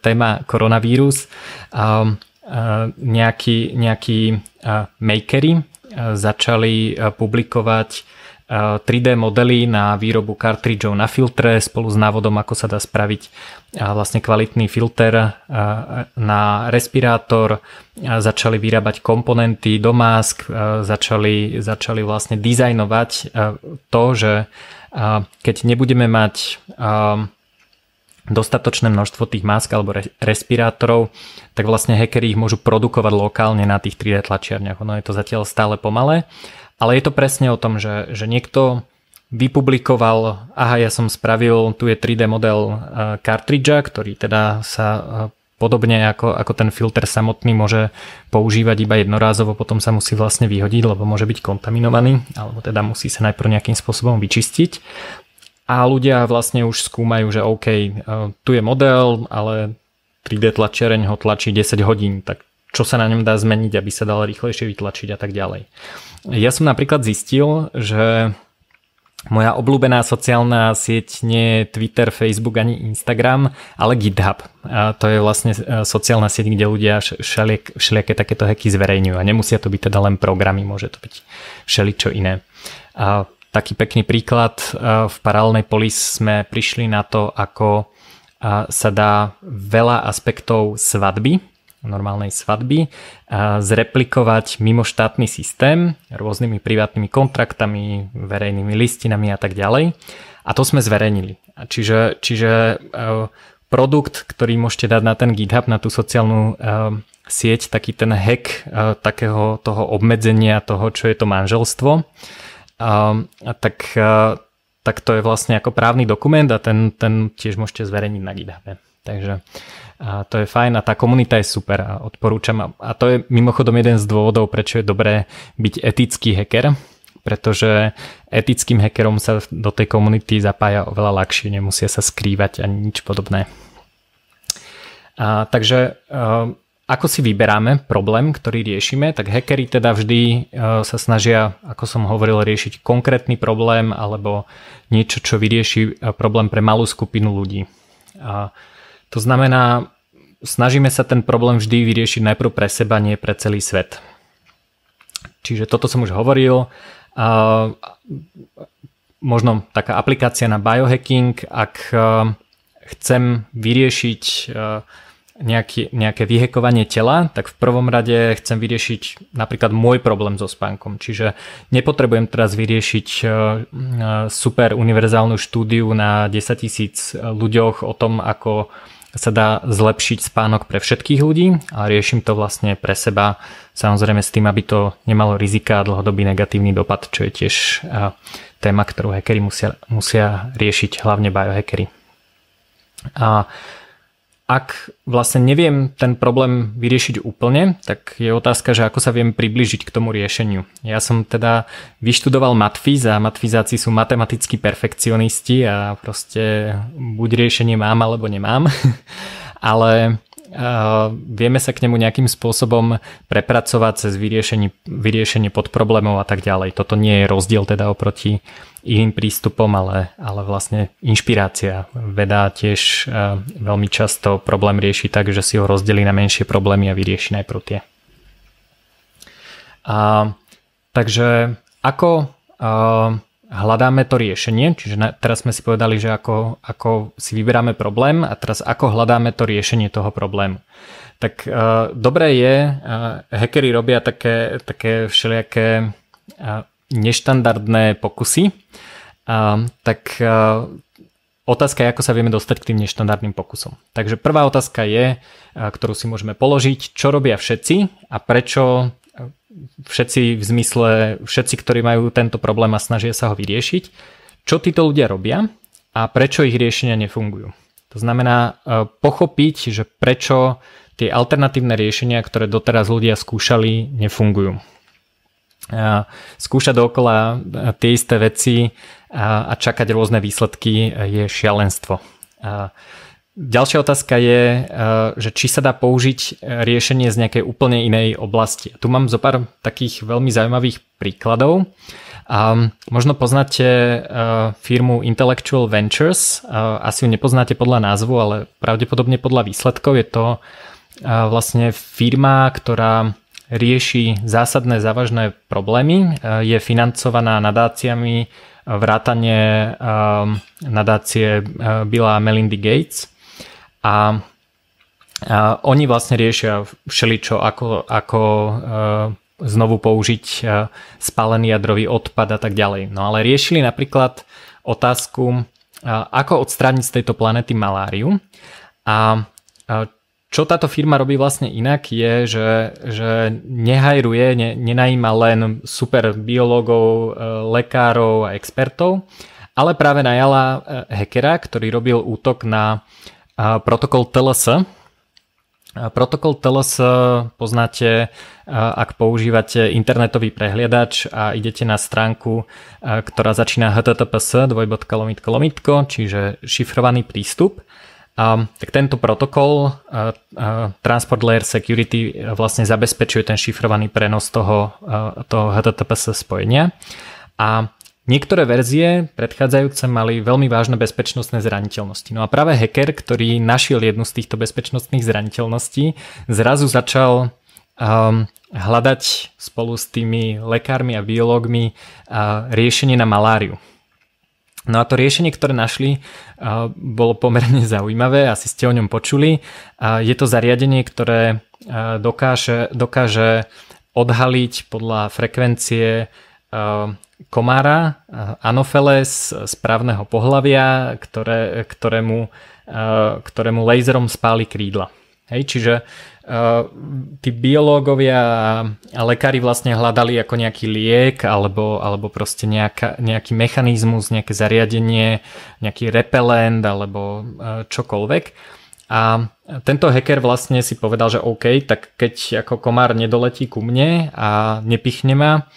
téma koronavírus, a, a nejakí, nejakí makery začali publikovať 3D eh, modely na výrobu kartridžov na filtre spolu s návodom, ako sa dá spraviť eh, vlastne kvalitný filter eh, na respirátor. Začali vyrábať komponenty do mask, začali, začali vlastne dizajnovať to, že keď nebudeme mať dostatočné množstvo tých mask alebo respirátorov, tak vlastne hackeri ich môžu produkovať lokálne na tých 3D tlačiarniach. Ono je to zatiaľ stále pomalé, ale je to presne o tom, že, že niekto vypublikoval, aha, ja som spravil, tu je 3D model e, kartridža, ktorý teda sa e, podobne ako, ako ten filter samotný môže používať iba jednorázovo, potom sa musí vlastne vyhodiť, lebo môže byť kontaminovaný, alebo teda musí sa najprv nejakým spôsobom vyčistiť. A ľudia vlastne už skúmajú, že OK, e, tu je model, ale 3D tlačereň ho tlačí 10 hodín, tak čo sa na ňom dá zmeniť, aby sa dal rýchlejšie vytlačiť a tak ďalej. Ja som napríklad zistil, že moja obľúbená sociálna sieť nie je Twitter, Facebook ani Instagram, ale GitHub. A to je vlastne e, sociálna sieť, kde ľudia všeliek, všelijaké takéto heky zverejňujú. A nemusia to byť teda len programy, môže to byť všeličo iné. A taký pekný príklad. E, v paralelnej polis sme prišli na to, ako e, sa dá veľa aspektov svadby normálnej svadby a zreplikovať mimoštátny systém rôznymi privátnymi kontraktami, verejnými listinami a tak ďalej. A to sme zverejnili. Čiže, čiže e, produkt, ktorý môžete dať na ten GitHub, na tú sociálnu e, sieť, taký ten hack e, takého toho obmedzenia toho, čo je to manželstvo, tak, tak to je vlastne ako právny dokument a ten, ten tiež môžete zverejniť na GitHub. Takže a to je fajn a tá komunita je super a odporúčam. A to je mimochodom jeden z dôvodov, prečo je dobré byť etický hacker, pretože etickým hackerom sa do tej komunity zapája oveľa ľahšie, nemusia sa skrývať ani nič podobné. A, takže eh, ako si vyberáme problém, ktorý riešime, tak hackery teda vždy eh, sa snažia, ako som hovoril, riešiť konkrétny problém alebo niečo, čo vyrieši eh, problém pre malú skupinu ľudí. A to znamená, snažíme sa ten problém vždy vyriešiť najprv pre seba, nie pre celý svet. Čiže toto som už hovoril. možno taká aplikácia na biohacking, ak e, chcem vyriešiť e, nejaký, nejaké vyhekovanie tela, tak v prvom rade chcem vyriešiť napríklad môj problém so spánkom. Čiže nepotrebujem teraz vyriešiť e, super univerzálnu štúdiu na 10 tisíc ľuďoch o tom, ako sa dá zlepšiť spánok pre všetkých ľudí a riešim to vlastne pre seba, samozrejme s tým, aby to nemalo rizika a dlhodobý negatívny dopad, čo je tiež téma, ktorú hackery musia, musia riešiť, hlavne biohackery. A ak vlastne neviem ten problém vyriešiť úplne, tak je otázka, že ako sa viem približiť k tomu riešeniu. Ja som teda vyštudoval matfiz a matfizáci sú matematickí perfekcionisti a proste buď riešenie mám alebo nemám. Ale Eh, vieme sa k nemu nejakým spôsobom prepracovať cez vyriešenie, vyriešenie podproblémov a tak ďalej. Toto nie je rozdiel teda oproti iným prístupom, ale, ale vlastne inšpirácia. Veda tiež eh, veľmi často problém rieši tak, že si ho rozdelí na menšie problémy a vyrieši najprv tie. A, takže ako a, eh, hľadáme to riešenie, čiže na, teraz sme si povedali, že ako, ako si vyberáme problém a teraz ako hľadáme to riešenie toho problému. Tak uh, dobré je, uh, hackery robia také, také všelijaké uh, neštandardné pokusy, uh, tak uh, Otázka je, ako sa vieme dostať k tým neštandardným pokusom. Takže prvá otázka je, ktorú si môžeme položiť, čo robia všetci a prečo všetci v zmysle, všetci, ktorí majú tento problém a snažia sa ho vyriešiť, čo títo ľudia robia a prečo ich riešenia nefungujú. To znamená e, pochopiť, že prečo tie alternatívne riešenia, ktoré doteraz ľudia skúšali, nefungujú. E, skúšať dokola e, tie isté veci a čakať rôzne výsledky je šialenstvo. Ďalšia otázka je, eh, že či sa dá použiť eh, riešenie z nejakej úplne inej oblasti. Tu mám zo pár takých veľmi zaujímavých príkladov. A možno poznáte eh, firmu Intellectual Ventures, asi ju nepoznáte podľa názvu, ale pravdepodobne podľa výsledkov je to vlastne firma, ktorá rieši zásadné závažné problémy, je financovaná nadáciami vrátane nadácie Billa Melindy Gates a, a oni vlastne riešia všeličo, ako, ako e, znovu použiť e, spálený jadrový odpad a tak ďalej. No ale riešili napríklad otázku, e, ako odstrániť z tejto planety maláriu. A čo táto firma robí vlastne inak je, že, že nehajruje, ne, nenajíma len super biológov, lekárov a expertov, ale práve najala hekera, ktorý robil útok na a protokol TLS. A protokol TLS poznáte, ak používate internetový prehliadač a idete na stránku, ktorá začína https dvojbodka lomitko lomitko, čiže šifrovaný prístup. A, tak tento protokol a, a, Transport Layer Security e, vlastne zabezpečuje ten šifrovaný prenos toho, a, e, toho HTTPS spojenia. A Niektoré verzie predchádzajúce mali veľmi vážne bezpečnostné zraniteľnosti. No a práve hacker, ktorý našiel jednu z týchto bezpečnostných zraniteľností, zrazu začal um, hľadať spolu s tými lekármi a biológmi uh, riešenie na maláriu. No a to riešenie, ktoré našli, uh, bolo pomerne zaujímavé, asi ste o ňom počuli. Uh, je to zariadenie, ktoré uh, dokáže, dokáže odhaliť podľa frekvencie uh, komára, eh, anofeles správneho pohľavia, ktoré, ktorému, eh, ktorému laserom spáli krídla. Hej, čiže eh, tí biológovia a lekári vlastne hľadali ako nejaký liek alebo, alebo proste nejaká, nejaký mechanizmus, nejaké zariadenie, nejaký repelent alebo čokoľvek. A tento hacker vlastne si povedal, že OK, tak keď ako komár nedoletí ku mne a nepichne ma,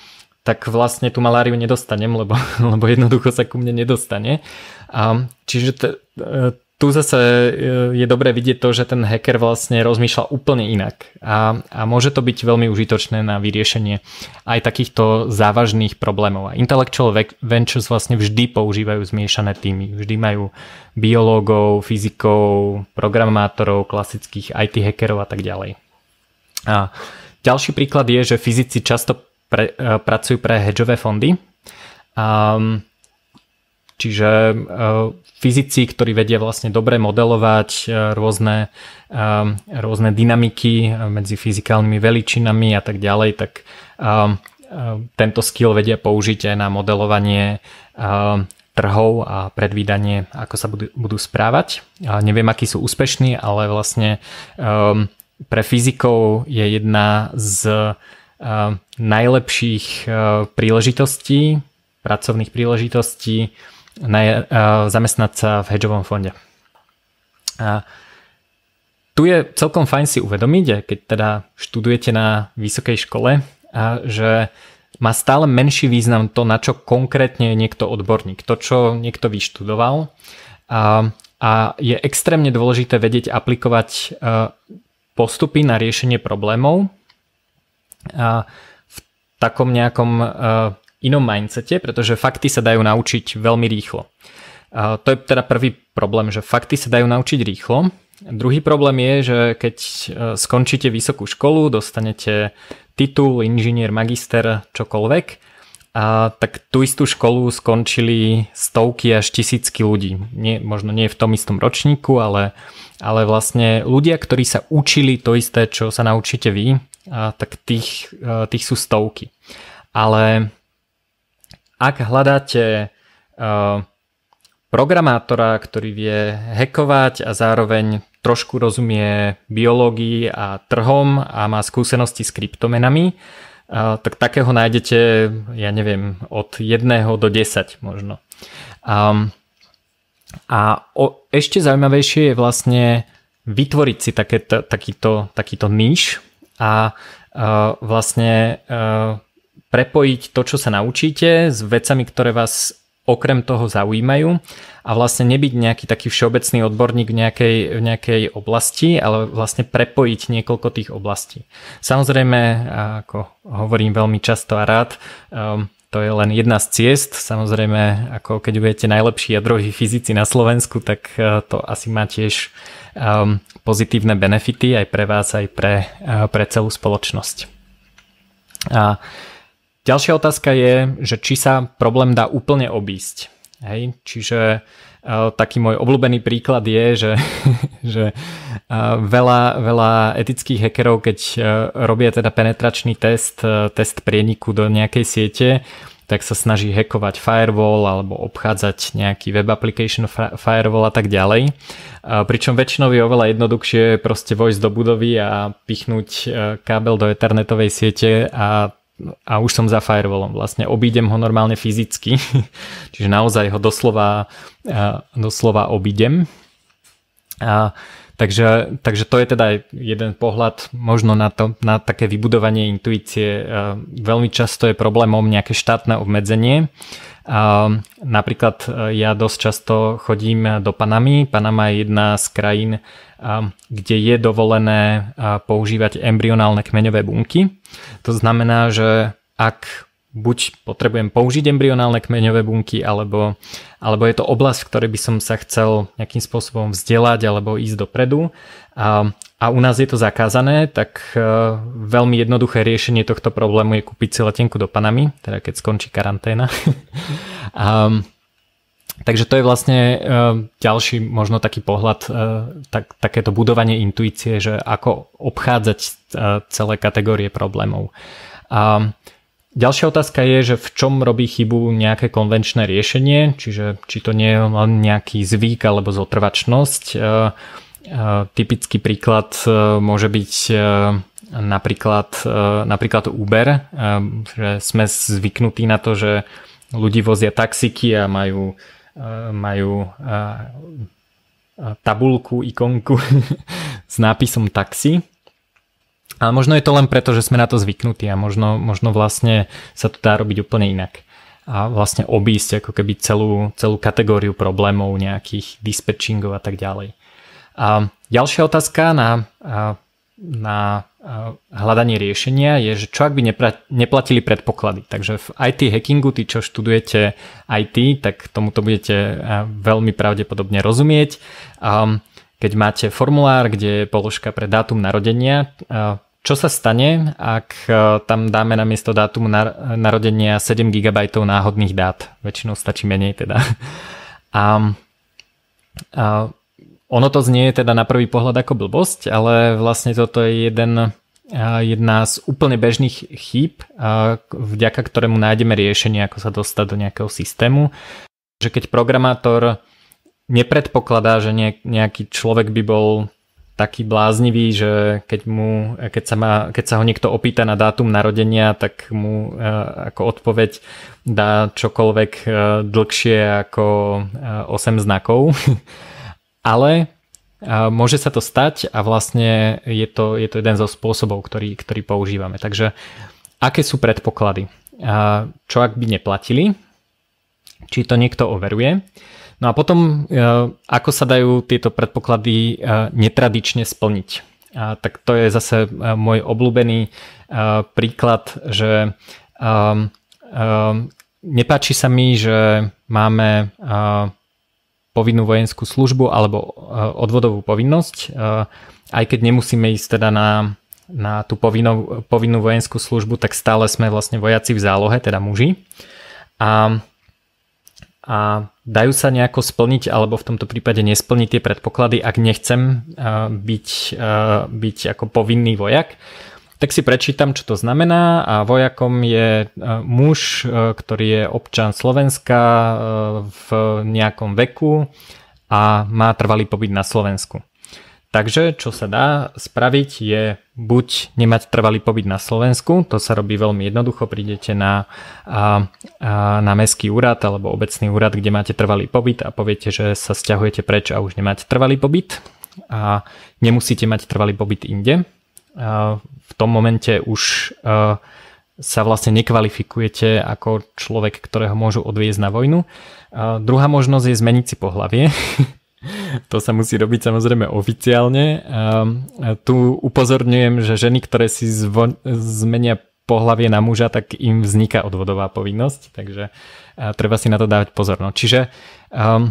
tak vlastne tú maláriu nedostanem, lebo, lebo jednoducho sa ku mne nedostane. A, čiže t- e, tu zase e, je dobré vidieť to, že ten hacker vlastne rozmýšľa úplne inak a, a môže to byť veľmi užitočné na vyriešenie aj takýchto závažných problémov. A intellectual ventures vlastne vždy používajú zmiešané týmy. Vždy majú biológov, fyzikov, programátorov, klasických IT hackerov a tak ďalej. A ďalší príklad je, že fyzici často pre, uh, pracujú pre hedžové fondy. Um, čiže uh, fyzici, ktorí vedia vlastne dobre modelovať uh, rôzne, um, rôzne dynamiky medzi fyzikálnymi veličinami a tak ďalej, tak um, tento skill vedia použiť aj na modelovanie trhov a predvídanie, ako sa budú, budú správať. A neviem, akí sú úspešní, ale vlastne um, pre fyzikov je jedna z Eh, najlepších eh, príležitostí, pracovných príležitostí eh, zamestnať sa v hedžovom fonde. A tu je celkom fajn si uvedomiť, keď teda študujete na vysokej škole, že má stále menší význam to, na čo konkrétne je niekto odborník, to, čo niekto vyštudoval. A, a je extrémne dôležité vedieť aplikovať postupy na riešenie problémov, v takom nejakom e, inom mindsete, pretože fakty sa dajú naučiť veľmi rýchlo. To je teda prvý problém, že fakty sa dajú naučiť rýchlo. Druhý problém je, že keď e, skončíte vysokú školu, dostanete titul, inžinier, magister, čokoľvek, a tak tú istú školu skončili stovky až tisícky ľudí. Nie, možno nie v tom istom ročníku, ale, ale vlastne ľudia, ktorí sa učili to isté, čo sa naučíte vy, tak tých, e, tých sú stovky. Ale ak hľadáte e, programátora, ktorý vie hekovať a zároveň trošku rozumie biológii a trhom a má skúsenosti s kryptomenami, e, tak takého nájdete, ja neviem, od 1 do 10 možno. a o, ešte zaujímavejšie je vlastne vytvoriť si také, takýto, takýto níž a e, vlastne e, prepojiť to, čo sa naučíte s vecami, ktoré vás okrem toho zaujímajú a vlastne nebyť nejaký taký všeobecný odborník v nejakej, v nejakej oblasti, ale vlastne prepojiť niekoľko tých oblastí. Samozrejme, ako hovorím veľmi často a rád, um, to je len jedna z ciest. Samozrejme, ako keď budete najlepší jadroví fyzici na Slovensku, tak e, to asi má tiež um, pozitívne benefity aj pre vás, aj pre, eh, pre celú spoločnosť. A ďalšia otázka je, že či sa problém dá úplne obísť. Hej? Čiže eh, taký môj obľúbený príklad je, že, že eh, veľa, veľa etických hackerov, keď robia teda penetračný test, test prieniku do nejakej siete, tak sa snaží hackovať firewall alebo obchádzať nejaký web application firewall a tak ďalej. Pričom väčšinou je oveľa jednoduchšie proste vojsť do budovy a pichnúť e, kábel do ethernetovej siete a a už som za firewallom. Vlastne obídem ho normálne fyzicky, čiže naozaj ho doslova, e, doslova obídem. A Takže, takže to je teda jeden pohľad možno na, to, na také vybudovanie intuície. E, veľmi často je problémom nejaké štátne obmedzenie. E, napríklad e, ja dosť často chodím do Panamy. Panama je jedna z krajín, kde je dovolené používať embryonálne kmeňové bunky. To znamená, že ak buď potrebujem použiť embryonálne kmeňové bunky, alebo, alebo je to oblasť, v ktorej by som sa chcel nejakým spôsobom vzdelať alebo ísť dopredu. A, a u nás je to zakázané, tak e, veľmi jednoduché riešenie tohto problému je kúpiť si letenku do Panamy, teda keď skončí karanténa. a, takže to je vlastne e, ďalší možno taký pohľad, e, tak, takéto budovanie intuície, že ako obchádzať celé kategórie problémov. A, Ďalšia otázka je, že v čom robí chybu nejaké konvenčné riešenie, čiže či to nie je len nejaký zvyk alebo zotrvačnosť. E, e, typický príklad e, môže byť e, napríklad, e, napríklad Uber, e, že sme zvyknutí na to, že ľudí vozia taxiky a majú, majú tabulku, ikonku s nápisom taxi ale možno je to len preto, že sme na to zvyknutí a možno, možno vlastne sa to dá robiť úplne inak. A vlastne obísť ako keby celú, celú kategóriu problémov nejakých dispečingov a tak ďalej. A ďalšia otázka na, na hľadanie riešenia je, že čo ak by neplatili predpoklady. Takže v IT hackingu, tí čo študujete IT, tak tomuto budete veľmi pravdepodobne rozumieť. Keď máte formulár, kde je položka pre dátum narodenia, čo sa stane, ak e, tam dáme na miesto dátumu narodenia 7 GB náhodných dát? Väčšinou stačí menej teda. A, a ono to znie teda na prvý pohľad ako blbosť, ale vlastne toto je jeden, e, jedna z úplne bežných chýb, e, vďaka ktorému nájdeme riešenie, ako sa dostať do nejakého systému. Že keď programátor nepredpokladá, že nejaký človek by bol taký bláznivý, že keď, mu, keď, sa má, keď sa ho niekto opýta na dátum narodenia, tak mu e, ako odpoveď dá čokoľvek e, dlhšie ako e, 8 znakov. Ale e, môže sa to stať a vlastne je to, je to jeden zo spôsobov, ktorý, ktorý používame. Takže aké sú predpoklady? Čo ak by neplatili? Či to niekto overuje? No a potom, e, ako sa dajú tieto predpoklady e, netradične splniť? tak to je zase e, môj obľúbený príklad, že nepáči sa mi, že máme povinnú vojenskú službu alebo odvodovú povinnosť, aj keď nemusíme ísť teda na, na tú povinnú, povinnú vojenskú službu, tak stále sme vlastne vojaci v zálohe, teda muži. A a dajú sa nejako splniť alebo v tomto prípade nesplniť tie predpoklady, ak nechcem e, byť, e, byť ako povinný vojak. Tak si prečítam, čo to znamená a vojakom je e, muž, ktorý je občan Slovenska v nejakom veku a má trvalý pobyt na Slovensku. Takže čo sa dá spraviť je buď nemať trvalý pobyt na Slovensku, to sa robí veľmi jednoducho, prídete na, a, a, na mestský úrad alebo obecný úrad, kde máte trvalý pobyt a poviete, že sa stiahujete preč a už nemáte trvalý pobyt a nemusíte mať trvalý pobyt inde. A v tom momente už a, sa vlastne nekvalifikujete ako človek, ktorého môžu odviezť na vojnu. A druhá možnosť je zmeniť si pohlavie. to sa musí robiť samozrejme oficiálne. Ehm, tu upozorňujem, že ženy, ktoré si zvo- zmenia pohlavie na muža, tak im vzniká odvodová povinnosť, takže treba si na to dávať pozor. No, čiže um,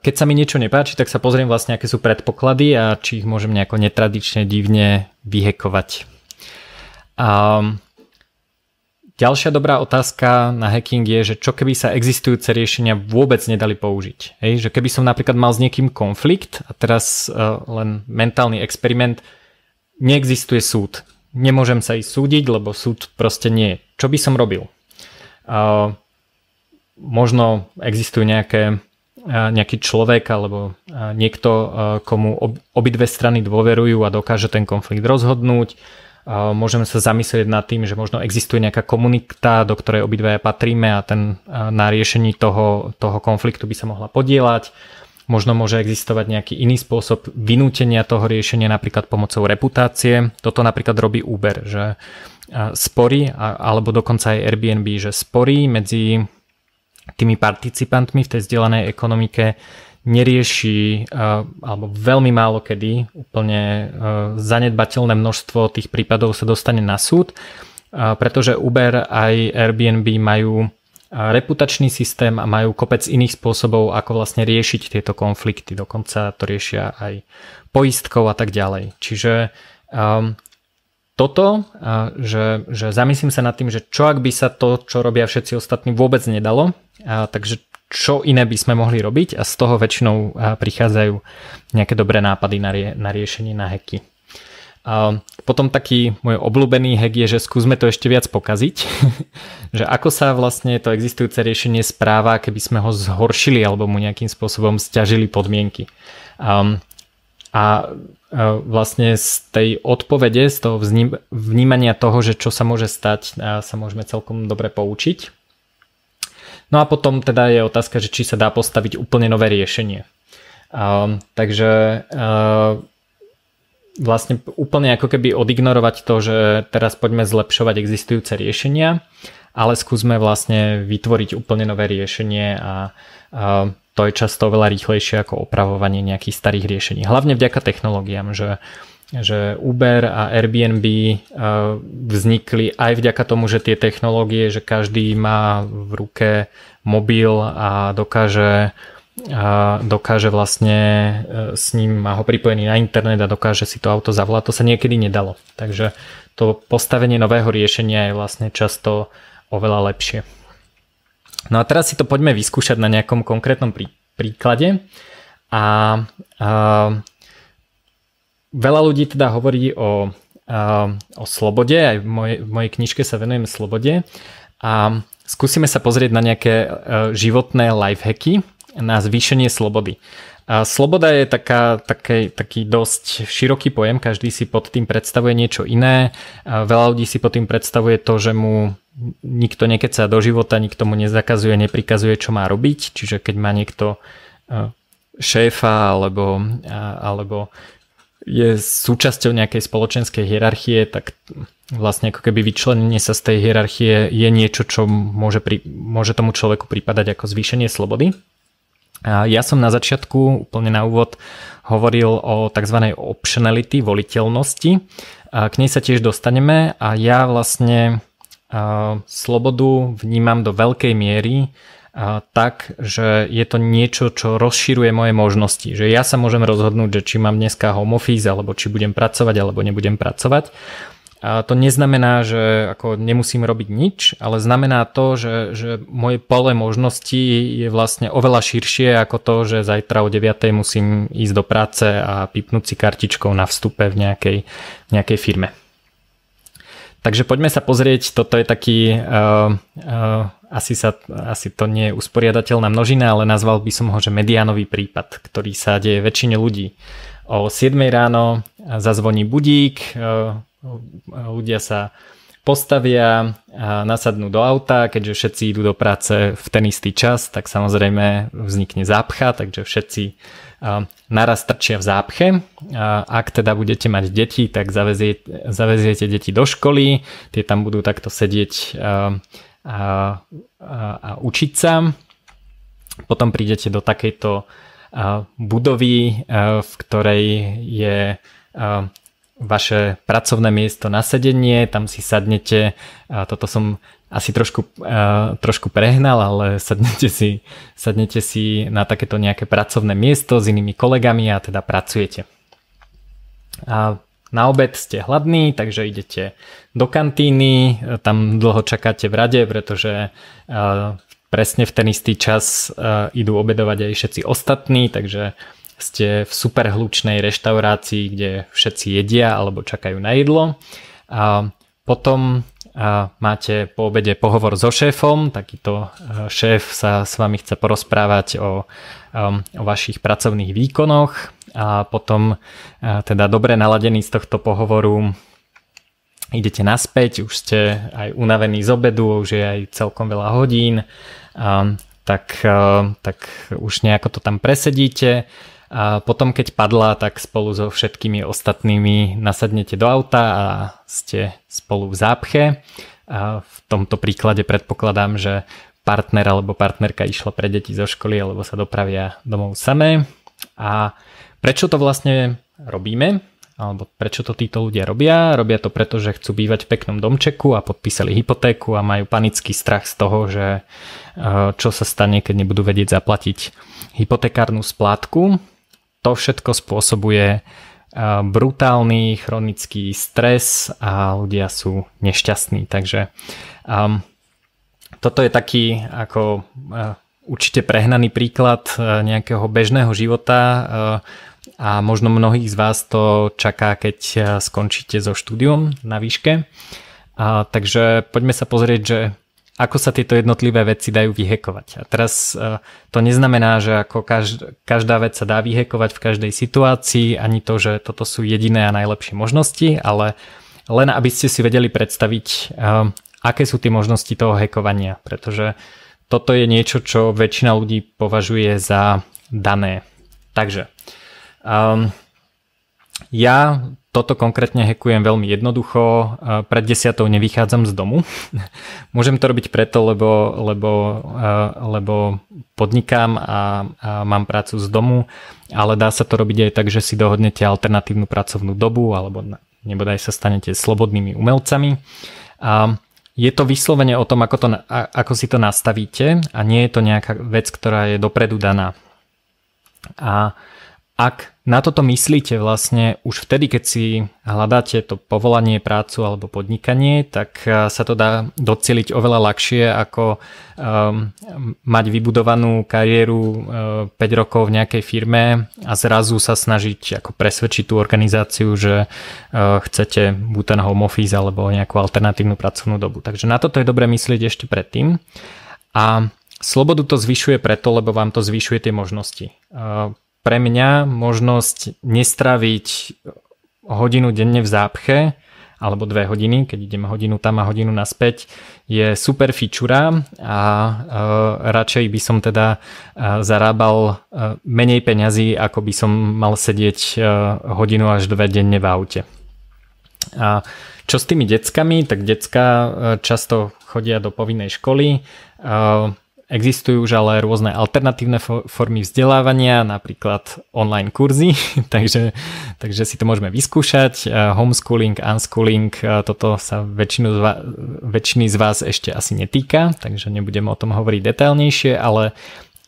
keď sa mi niečo nepáči, tak sa pozriem vlastne, aké sú predpoklady a či ich môžem nejako netradične divne vyhekovať. Um, Ďalšia dobrá otázka na hacking je, že čo keby sa existujúce riešenia vôbec nedali použiť. Hej, že keby som napríklad mal s niekým konflikt a teraz uh, len mentálny experiment, neexistuje súd. Nemôžem sa ísť súdiť, lebo súd proste nie Čo by som robil? Uh, možno existujú nejaké, e, nejaký človek alebo niekto, komu obidve strany dôverujú a dokáže ten konflikt rozhodnúť môžeme sa zamyslieť nad tým, že možno existuje nejaká komunita, do ktorej obidve patríme a ten na riešení toho, toho konfliktu by sa mohla podielať. Možno môže existovať nejaký iný spôsob vynútenia toho riešenia, napríklad pomocou reputácie. Toto napríklad robí Uber, že spory, alebo dokonca aj Airbnb, že spory medzi tými participantmi v tej vzdelanej ekonomike nerieši alebo veľmi málo kedy úplne e, zanedbateľné množstvo tých prípadov sa dostane na súd, pretože Uber aj Airbnb majú reputačný systém a majú kopec iných spôsobov, ako vlastne riešiť tieto konflikty. Dokonca to riešia aj poistkou a tak ďalej. Čiže um, toto, uh, že, že zamyslím sa nad tým, že čo ak by sa to, čo robia všetci ostatní, vôbec nedalo. Uh, takže čo iné by sme mohli robiť a z toho väčšinou prichádzajú nejaké dobré nápady na, rie, na riešenie na heky. A potom taký môj obľúbený hack je, že skúsme to ešte viac pokaziť, že ako sa vlastne to existujúce riešenie správa, keby sme ho zhoršili alebo mu nejakým spôsobom stiažili podmienky. A, a vlastne z tej odpovede, z toho vnímania toho, že čo sa môže stať, sa môžeme celkom dobre poučiť. No a potom teda je otázka, že či sa dá postaviť úplne nové riešenie. Uh, takže uh, vlastne úplne ako keby odignorovať to, že teraz poďme zlepšovať existujúce riešenia, ale skúsme vlastne vytvoriť úplne nové riešenie a uh, to je často oveľa rýchlejšie ako opravovanie nejakých starých riešení. Hlavne vďaka technológiám, že že Uber a Airbnb e, vznikli aj vďaka tomu, že tie technológie, že každý má v ruke mobil a dokáže a dokáže vlastne e, s ním, má ho pripojený na internet a dokáže si to auto zavolať, to sa niekedy nedalo. Takže to postavenie nového riešenia je vlastne často oveľa lepšie. No a teraz si to poďme vyskúšať na nejakom konkrétnom príklade. A, a veľa ľudí teda hovorí o, eh, o slobode, aj v mojej, v mojej knižke sa venujem slobode a skúsime sa pozrieť na nejaké eh, životné lifehacky na zvýšenie slobody. A sloboda je taká, také, taký dosť široký pojem, každý si pod tým predstavuje niečo iné. A veľa ľudí si pod tým predstavuje to, že mu nikto nekeca do života, nikto mu nezakazuje, neprikazuje, čo má robiť. Čiže keď má niekto eh, šéfa alebo, alebo je súčasťou nejakej spoločenskej hierarchie, tak vlastne ako keby vyčlenenie sa z tej hierarchie je niečo, čo môže, pri, môže tomu človeku prípadať ako zvýšenie slobody. A ja som na začiatku, úplne na úvod, hovoril o tzv. optionality, voliteľnosti. A k nej sa tiež dostaneme a ja vlastne a slobodu vnímam do veľkej miery tak, že je to niečo, čo rozširuje moje možnosti. Že ja sa môžem rozhodnúť, že či mám dneska home office, alebo či budem pracovať, alebo nebudem pracovať. A to neznamená, že ako nemusím robiť nič, ale znamená to, že, že moje pole možností je vlastne oveľa širšie ako to, že zajtra o 9. musím ísť do práce a pipnúť si kartičkou na vstupe v nejakej, nejakej firme. Takže poďme sa pozrieť, toto je taký uh, uh, asi, sa, asi to nie je usporiadateľná množina, ale nazval by som ho, že mediánový prípad, ktorý sa deje väčšine ľudí. O 7 ráno zazvoní budík, e, ľudia sa postavia, a e, nasadnú do auta, keďže všetci idú do práce v ten istý čas, tak samozrejme vznikne zápcha, takže všetci e, naraz trčia v zápche. Ak teda budete mať deti, tak zaveziete, zaveziete deti do školy, tie tam budú takto sedieť a, a, a učiť sa. Potom prídete do takejto budovy, v ktorej je vaše pracovné miesto na sedenie, tam si sadnete, toto som asi trošku, trošku prehnal, ale sadnete si, sadnete si na takéto nejaké pracovné miesto s inými kolegami a teda pracujete. A na obed ste hladní, takže idete do kantíny, tam dlho čakáte v rade, pretože e, presne v ten istý čas e, idú obedovať aj všetci ostatní, takže ste v superhlučnej reštaurácii, kde všetci jedia alebo čakajú na jedlo. A potom e, máte po obede pohovor so šéfom, takýto šéf sa s vami chce porozprávať o, o vašich pracovných výkonoch, a potom e, teda dobre naladení z tohto pohovoru idete naspäť, už ste aj unavení z obedu, už je aj celkom veľa hodín, tak, e, tak už nejako to tam presedíte. A potom, keď padla, tak spolu so všetkými ostatnými nasadnete do auta a ste spolu v zápche. A v tomto príklade predpokladám, že partner alebo partnerka išla pre deti zo školy alebo sa dopravia domov samé. A Prečo to vlastne robíme? Alebo prečo to títo ľudia robia? Robia to preto, že chcú bývať v peknom domčeku a podpísali hypotéku a majú panický strach z toho, že e, čo sa stane, keď nebudú vedieť zaplatiť hypotekárnu splátku. To všetko spôsobuje e, brutálny chronický stres a ľudia sú nešťastní. Takže um, toto je taký ako uh, určite prehnaný príklad uh, nejakého bežného života, uh, a možno mnohých z vás to čaká, keď eh, skončíte so štúdium na výške. A, takže poďme sa pozrieť, že ako sa tieto jednotlivé veci dajú vyhekovať. A teraz eh, to neznamená, že ako každá vec sa dá vyhekovať v každej situácii, ani to, že toto sú jediné a najlepšie možnosti, ale len aby ste si vedeli predstaviť, eh, aké sú tie možnosti toho hekovania, pretože toto je niečo, čo väčšina ľudí považuje za dané. Takže uh, Um, ja toto konkrétne hekujem veľmi jednoducho, ehm, pred desiatou nevychádzam z domu. Môžem to robiť preto, lebo, lebo, ehm, lebo podnikám a, a mám prácu z domu, ale dá sa to robiť aj tak, že si dohodnete alternatívnu pracovnú dobu alebo nebodaj sa stanete slobodnými umelcami. A je to vyslovene o tom, ako, to, ako si to nastavíte a nie je to nejaká vec, ktorá je dopredu daná. A ak na toto myslíte vlastne už vtedy, keď si hľadáte to povolanie, prácu alebo podnikanie, tak e, sa to dá doceliť oveľa ľahšie ako um, mať vybudovanú kariéru um, e, 5 rokov v nejakej firme a zrazu sa snažiť ako presvedčiť tú organizáciu, že um, chcete buď ten home office alebo nejakú alternatívnu pracovnú dobu. Takže na toto je dobre myslieť ešte predtým. A slobodu to zvyšuje preto, lebo vám to zvyšuje tie možnosti pre mňa možnosť nestraviť hodinu denne v zápche, alebo dve hodiny, keď ideme hodinu tam a hodinu naspäť, je super fičura a e, radšej by som teda e, zarábal e, menej peňazí, ako by som mal sedieť e, hodinu až dve denne v aute. A čo s tými deckami? Tak decka e, často chodia do povinnej školy. E, Existujú už ale rôzne alternatívne formy vzdelávania, napríklad online kurzy, takže, takže si to môžeme vyskúšať. Eh, homeschooling, unschooling, eh, toto sa väčšinu z väčšiny z vás ešte asi netýka, takže nebudem o tom hovoriť detailnejšie, ale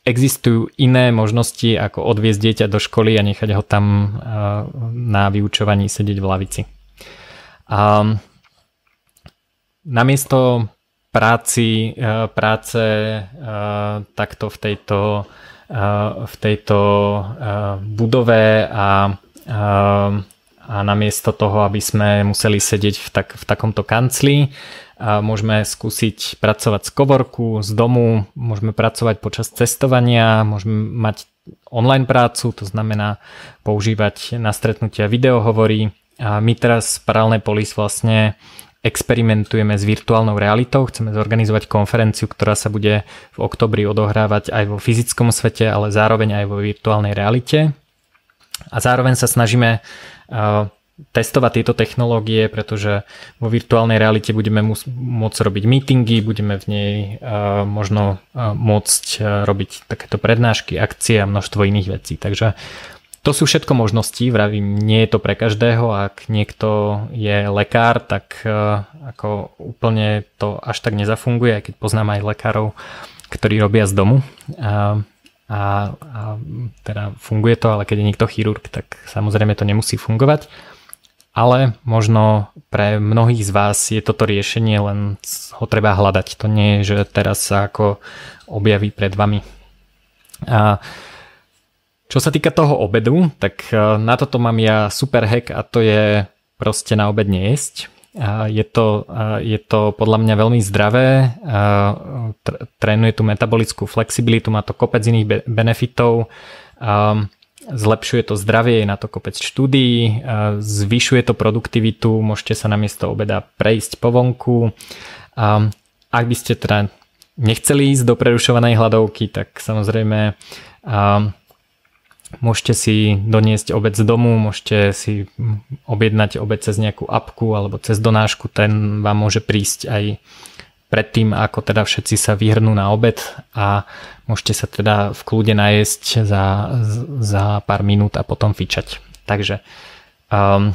existujú iné možnosti, ako odviezť dieťa do školy a nechať ho tam eh, na vyučovaní sedieť v lavici. A namiesto práci, eh, práce eh, takto v tejto, eh, v tejto budove a, a namiesto toho, aby sme museli sedieť v, tak, v takomto kancli, môžeme skúsiť pracovať z kovorku, z domu, môžeme pracovať počas cestovania, môžeme mať online prácu, to znamená používať na stretnutia videohovory. A my teraz v Paralelnej polis vlastne experimentujeme s virtuálnou realitou, chceme zorganizovať konferenciu, ktorá sa bude v oktobri odohrávať aj vo fyzickom svete, ale zároveň aj vo virtuálnej realite. A zároveň sa snažíme e, testovať tieto technológie, pretože vo virtuálnej realite budeme môcť robiť meetingy, budeme v nej e, možno e, môcť robiť takéto prednášky, akcie a množstvo iných vecí. Takže to sú všetko možnosti, vravím, nie je to pre každého, ak niekto je lekár, tak e, ako úplne to až tak nezafunguje, aj keď poznám aj lekárov, ktorí robia z domu. A, a, a teda funguje to, ale keď je niekto chirurg, tak samozrejme to nemusí fungovať. Ale možno pre mnohých z vás je toto riešenie, len ho treba hľadať. To nie je, že teraz sa ako objaví pred vami. A čo sa týka toho obedu, tak e, na toto mám ja super hack a to je proste na obed nejesť. Je to, je to podľa mňa veľmi zdravé, trénuje tú metabolickú flexibilitu, má to kopec iných benefitov, zlepšuje to zdravie, je na to kopec štúdií, zvyšuje to produktivitu, môžete sa namiesto obeda prejsť po vonku. Ak by ste teda nechceli ísť do prerušovanej hladovky, tak samozrejme Môžete si doniesť obec z domu, môžete si objednať obec cez nejakú apku alebo cez donášku, ten vám môže prísť aj predtým, ako teda všetci sa vyhrnú na obed a môžete sa teda v kľude najesť za, za pár minút a potom fičať. Takže um,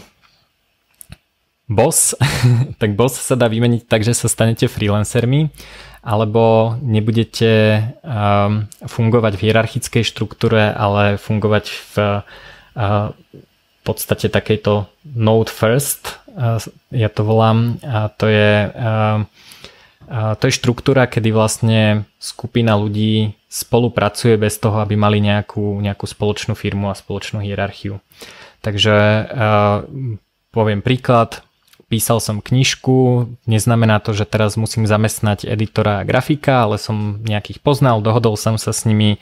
boss, tak boss sa dá vymeniť tak, že sa stanete freelancermi alebo nebudete um, fungovať v hierarchickej štruktúre, ale fungovať v uh, podstate takejto node first, uh, ja to volám, a to je uh, to je štruktúra, kedy vlastne skupina ľudí spolupracuje bez toho, aby mali nejakú, nejakú spoločnú firmu a spoločnú hierarchiu. Takže uh, poviem príklad, písal som knižku, neznamená to, že teraz musím zamestnať editora a grafika, ale som nejakých poznal, dohodol som sa s nimi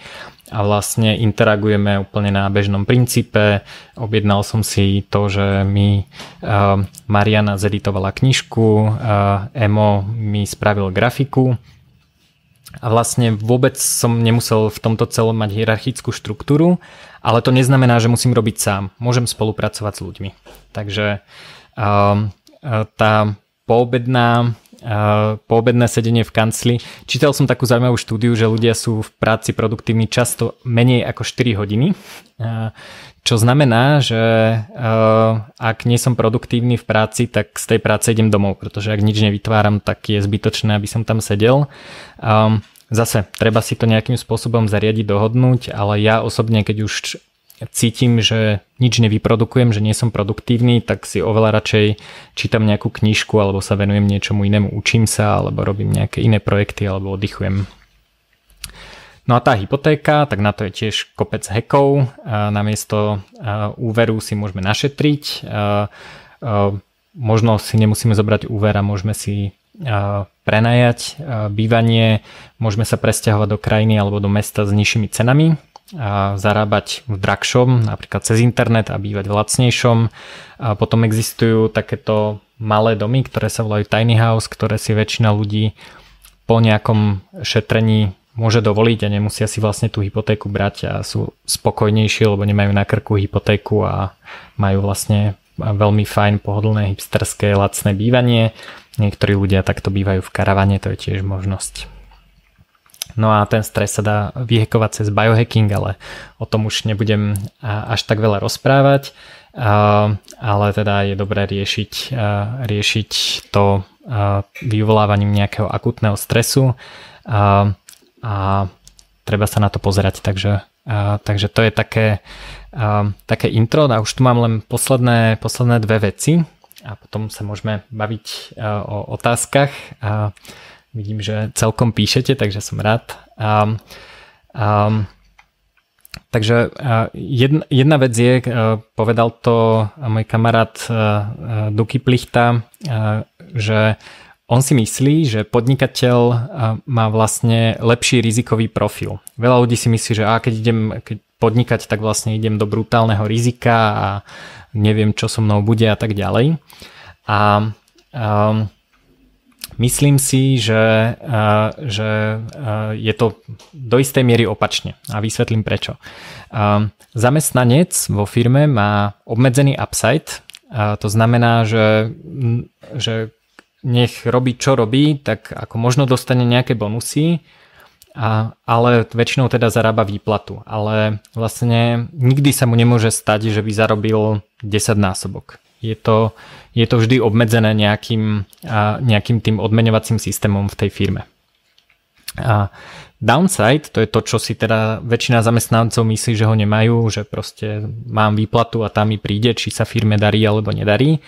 a vlastne interagujeme úplne na bežnom princípe. Objednal som si to, že mi eh, Mariana zeditovala knižku, eh, Emo mi spravil grafiku a vlastne vôbec som nemusel v tomto celom mať hierarchickú štruktúru, ale to neznamená, že musím robiť sám. Môžem spolupracovať s ľuďmi. Takže um, tá poobedná poobedné sedenie v kancli. Čítal som takú zaujímavú štúdiu, že ľudia sú v práci produktívni často menej ako 4 hodiny, čo znamená, že ak nie som produktívny v práci, tak z tej práce idem domov, pretože ak nič nevytváram, tak je zbytočné, aby som tam sedel. Zase, treba si to nejakým spôsobom zariadiť, dohodnúť, ale ja osobne, keď už cítim, že nič nevyprodukujem, že nie som produktívny, tak si oveľa radšej čítam nejakú knižku alebo sa venujem niečomu inému, učím sa alebo robím nejaké iné projekty alebo oddychujem. No a tá hypotéka, tak na to je tiež kopec hekov. Namiesto úveru si môžeme našetriť. Možno si nemusíme zobrať úver a môžeme si prenajať bývanie, môžeme sa presťahovať do krajiny alebo do mesta s nižšími cenami, a zarábať v drahšom, napríklad cez internet a bývať v lacnejšom. A potom existujú takéto malé domy, ktoré sa volajú tiny house, ktoré si väčšina ľudí po nejakom šetrení môže dovoliť a nemusia si vlastne tú hypotéku brať a sú spokojnejší, lebo nemajú na krku hypotéku a majú vlastne veľmi fajn, pohodlné, hipsterské, lacné bývanie. Niektorí ľudia takto bývajú v karavane, to je tiež možnosť. No a ten stres sa dá vyhekovať cez biohacking, ale o tom už nebudem až tak veľa rozprávať. Ale teda je dobré riešiť, riešiť to vyvolávaním nejakého akutného stresu a, a treba sa na to pozerať. Takže, a, takže to je také, a, také intro a už tu mám len posledné, posledné dve veci a potom sa môžeme baviť a, o otázkach. A, Vidím, že celkom píšete, takže som rád. Um, um, takže jedna, jedna vec je, e, povedal to môj kamarát e, e, Duky Plichta, že on si myslí, že podnikateľ má vlastne lepší rizikový profil. Veľa ľudí si myslí, že a keď idem keď podnikať, tak vlastne idem do brutálneho rizika a neviem, čo so mnou bude a tak ďalej. A, a Myslím si, že, že je to do istej miery opačne a vysvetlím prečo. Zamestnanec vo firme má obmedzený upside, to znamená, že, že nech robí čo robí, tak ako možno dostane nejaké bonusy, a, ale väčšinou teda zarába výplatu. Ale vlastne nikdy sa mu nemôže stať, že by zarobil 10 násobok. Je to, je to vždy obmedzené nejakým, nejakým tým odmeňovacím systémom v tej firme. A downside, to je to, čo si teda väčšina zamestnancov myslí, že ho nemajú, že proste mám výplatu a tam mi príde, či sa firme darí alebo nedarí.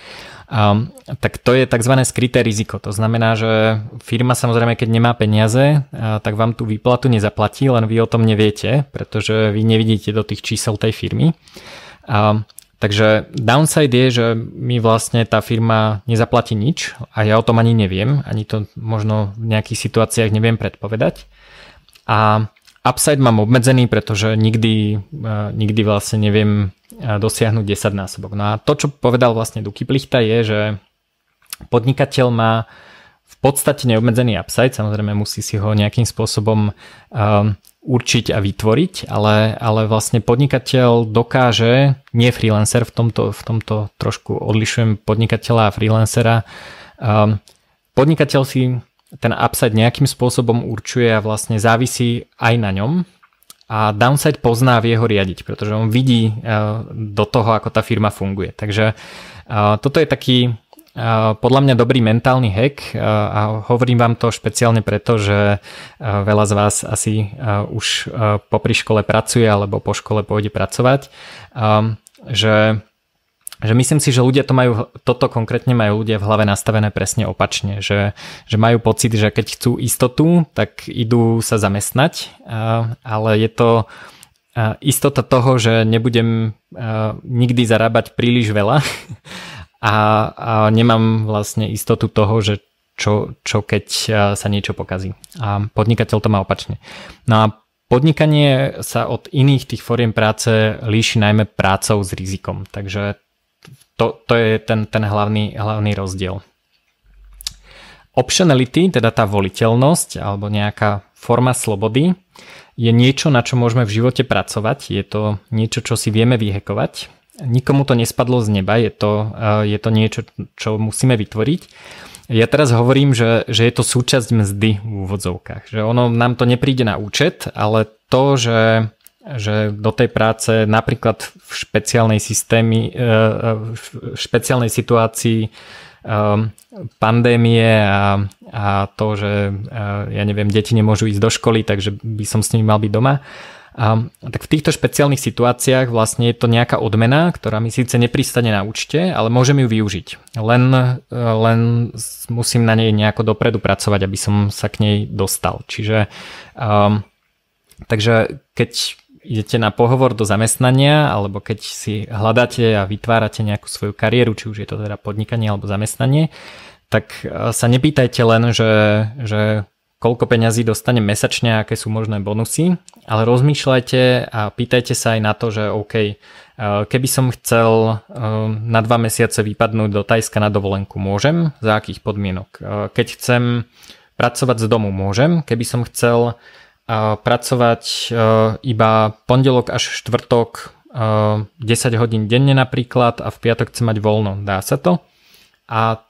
Um, tak to je tzv. skryté riziko. To znamená, že firma samozrejme, keď nemá peniaze, a, tak vám tú výplatu nezaplatí, len vy o tom neviete, pretože vy nevidíte do tých čísel tej firmy. A, Takže downside je, že mi vlastne tá firma nezaplatí nič a ja o tom ani neviem, ani to možno v nejakých situáciách neviem predpovedať. A upside mám obmedzený, pretože nikdy, e, nikdy vlastne neviem e, dosiahnuť 10 násobok. No a to, čo povedal vlastne Duky Plichta je, že podnikateľ má v podstate neobmedzený upside, samozrejme musí si ho nejakým spôsobom um, určiť a vytvoriť, ale, ale vlastne podnikateľ dokáže, nie freelancer, v tomto, v tomto trošku odlišujem podnikateľa a freelancera, um, podnikateľ si ten upside nejakým spôsobom určuje a vlastne závisí aj na ňom a downside pozná, v jeho riadiť, pretože on vidí uh, do toho, ako tá firma funguje. Takže uh, toto je taký Eh, podľa mňa dobrý mentálny hack eh, a hovorím vám to špeciálne preto, že eh, veľa z vás asi už pri škole pracuje alebo po škole pôjde pracovať, ehm, že že myslím si, že ľudia to majú, toto konkrétne majú ľudia v hlave nastavené presne opačne, že, že majú pocit, že keď chcú istotu, tak idú sa zamestnať, ale je to istota toho, že nebudem nikdy zarábať príliš veľa a, a nemám vlastne istotu toho, že čo, čo keď sa niečo pokazí. A podnikateľ to má opačne. No a podnikanie sa od iných tých foriem práce líši najmä prácou s rizikom. Takže to, to je ten, ten hlavný, hlavný rozdiel. Optionality, teda tá voliteľnosť alebo nejaká forma slobody je niečo, na čo môžeme v živote pracovať. Je to niečo, čo si vieme vyhekovať nikomu to nespadlo z neba, je to, e, je to niečo, čo musíme vytvoriť. Ja teraz hovorím, že, že je to súčasť mzdy v úvodzovkách, že ono nám to nepríde na účet, ale to, že, že do tej práce napríklad v špeciálnej systémy, e, e, v špeciálnej situácii pandémie a, a to, že ja neviem, deti nemôžu ísť do školy, takže by som s nimi mal byť doma, a, tak v týchto špeciálnych situáciách vlastne je to nejaká odmena, ktorá mi síce nepristane na účte, ale môžem ju využiť. Len, eh, len musím na nej nejako dopredu pracovať, aby som sa k nej dostal. Čiže um, takže keď idete na pohovor do zamestnania, alebo keď si hľadáte a vytvárate nejakú svoju kariéru, či už je to teda podnikanie alebo zamestnanie, tak eh, sa nepýtajte len, že, že koľko peňazí dostane mesačne, aké sú možné bonusy, ale rozmýšľajte a pýtajte sa aj na to, že OK, eh, keby som chcel eh, na dva mesiace vypadnúť do Tajska na dovolenku, môžem? Za akých podmienok? Eh, keď chcem pracovať z domu, môžem? Keby som chcel pracovať iba pondelok až štvrtok 10 hodín denne napríklad a v piatok chcem mať voľno, dá sa to? A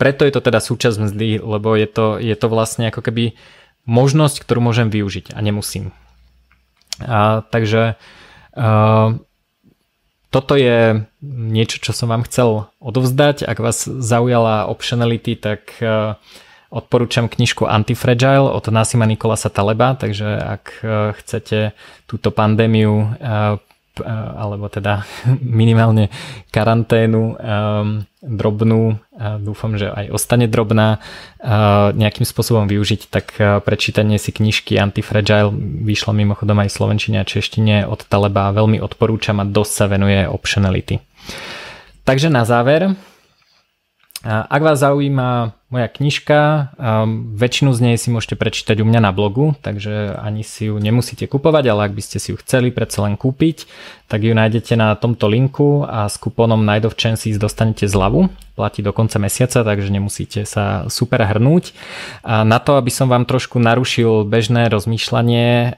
preto je to teda súčasť mzdy, lebo je to, je to vlastne ako keby možnosť, ktorú môžem využiť a nemusím. A, takže uh, toto je niečo, čo som vám chcel odovzdať. Ak vás zaujala optionality, tak uh, odporúčam knižku Antifragile od Nasima Nikolasa Taleba, takže ak e, chcete túto pandémiu E, alebo teda minimálne karanténu e, drobnú, e, dúfam, že aj ostane drobná, nejakým spôsobom využiť, tak prečítanie si knižky Antifragile vyšlo mimochodom aj slovenčine a češtine od Taleba veľmi odporúčam a dosť sa venuje optionality. Takže na záver, ak vás zaujíma moja knižka, um, väčšinu z nej si môžete prečítať u mňa na blogu, takže ani si ju nemusíte kupovať, ale ak by ste si ju chceli predsa len kúpiť, tak ju nájdete na tomto linku a s kupónom Night of Chances dostanete zľavu. Platí do konca mesiaca, takže nemusíte sa super hrnúť. A na to, aby som vám trošku narušil bežné rozmýšľanie, e,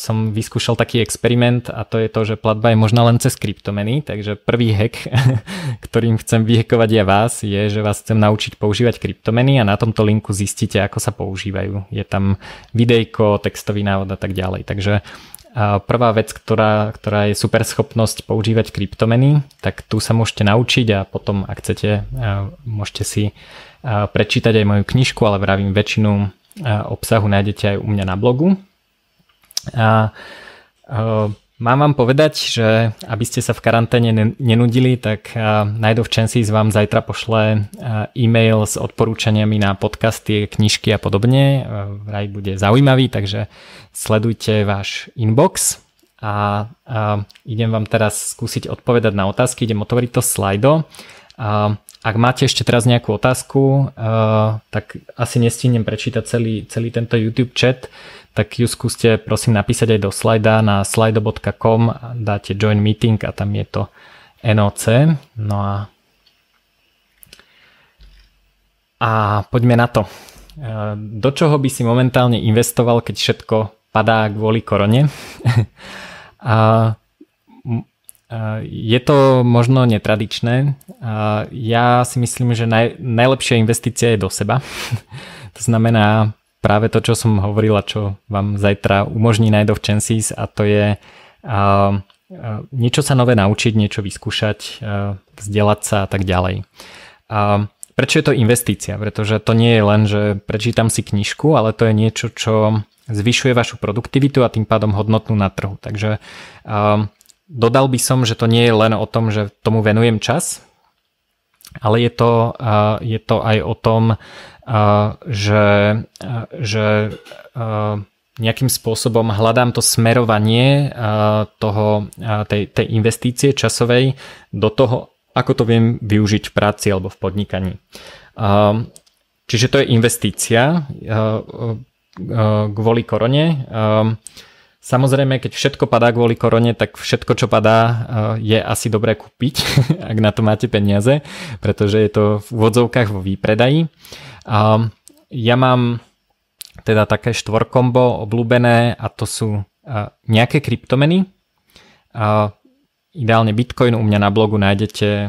som vyskúšal taký experiment a to je to, že platba je možná len cez kryptomeny, takže prvý hack, ktorým chcem vyhekovať ja vás, je, že vás chcem naučiť používať kryptomeny a na tomto linku zistíte, ako sa používajú. Je tam videjko, textový návod a tak ďalej. Takže Prvá vec, ktorá, ktorá je super schopnosť používať kryptomeny, tak tu sa môžete naučiť a potom, ak chcete, môžete si prečítať aj moju knižku, ale vravím, väčšinu obsahu nájdete aj u mňa na blogu. A, a Mám vám povedať, že aby ste sa v karanténe nenudili, tak Night of Chances vám zajtra pošle e-mail s odporúčaniami na podcasty, knižky a podobne. Vraj bude zaujímavý, takže sledujte váš inbox. A, a idem vám teraz skúsiť odpovedať na otázky. Idem otvoriť to slajdo. A ak máte ešte teraz nejakú otázku, tak asi nestihnem prečítať celý, celý tento YouTube chat, tak ju skúste prosím napísať aj do slajda na slido.com, dáte join meeting a tam je to NOC. No a a poďme na to. E, do čoho by si momentálne investoval, keď všetko padá kvôli korone? a e, je to možno netradičné. E, ja si myslím, že naj, najlepšia investícia je do seba. to znamená, práve to, čo som hovorila, čo vám zajtra umožní Night of Chances a to je uh, niečo sa nové naučiť, niečo vyskúšať, vzdelať sa a tak ďalej. Uh, prečo je to investícia? Pretože to nie je len, že prečítam si knižku, ale to je niečo, čo zvyšuje vašu produktivitu a tým pádom hodnotnú na trhu. Takže uh, dodal by som, že to nie je len o tom, že tomu venujem čas, ale je to, uh, je to aj o tom, Eh, že, eh, že eh, nejakým spôsobom hľadám to smerovanie toho, tej, tej investície časovej do toho, ako to viem využiť v práci alebo v podnikaní. Čiže to je investícia kvôli korone. Samozrejme, keď všetko padá kvôli korone, tak všetko, čo padá, je asi dobré kúpiť, ak na to máte peniaze, pretože je to v úvodzovkách vo výpredaji. A ja mám teda také štvorkombo obľúbené a to sú e, nejaké kryptomeny. A e, ideálne Bitcoin u mňa na blogu nájdete e,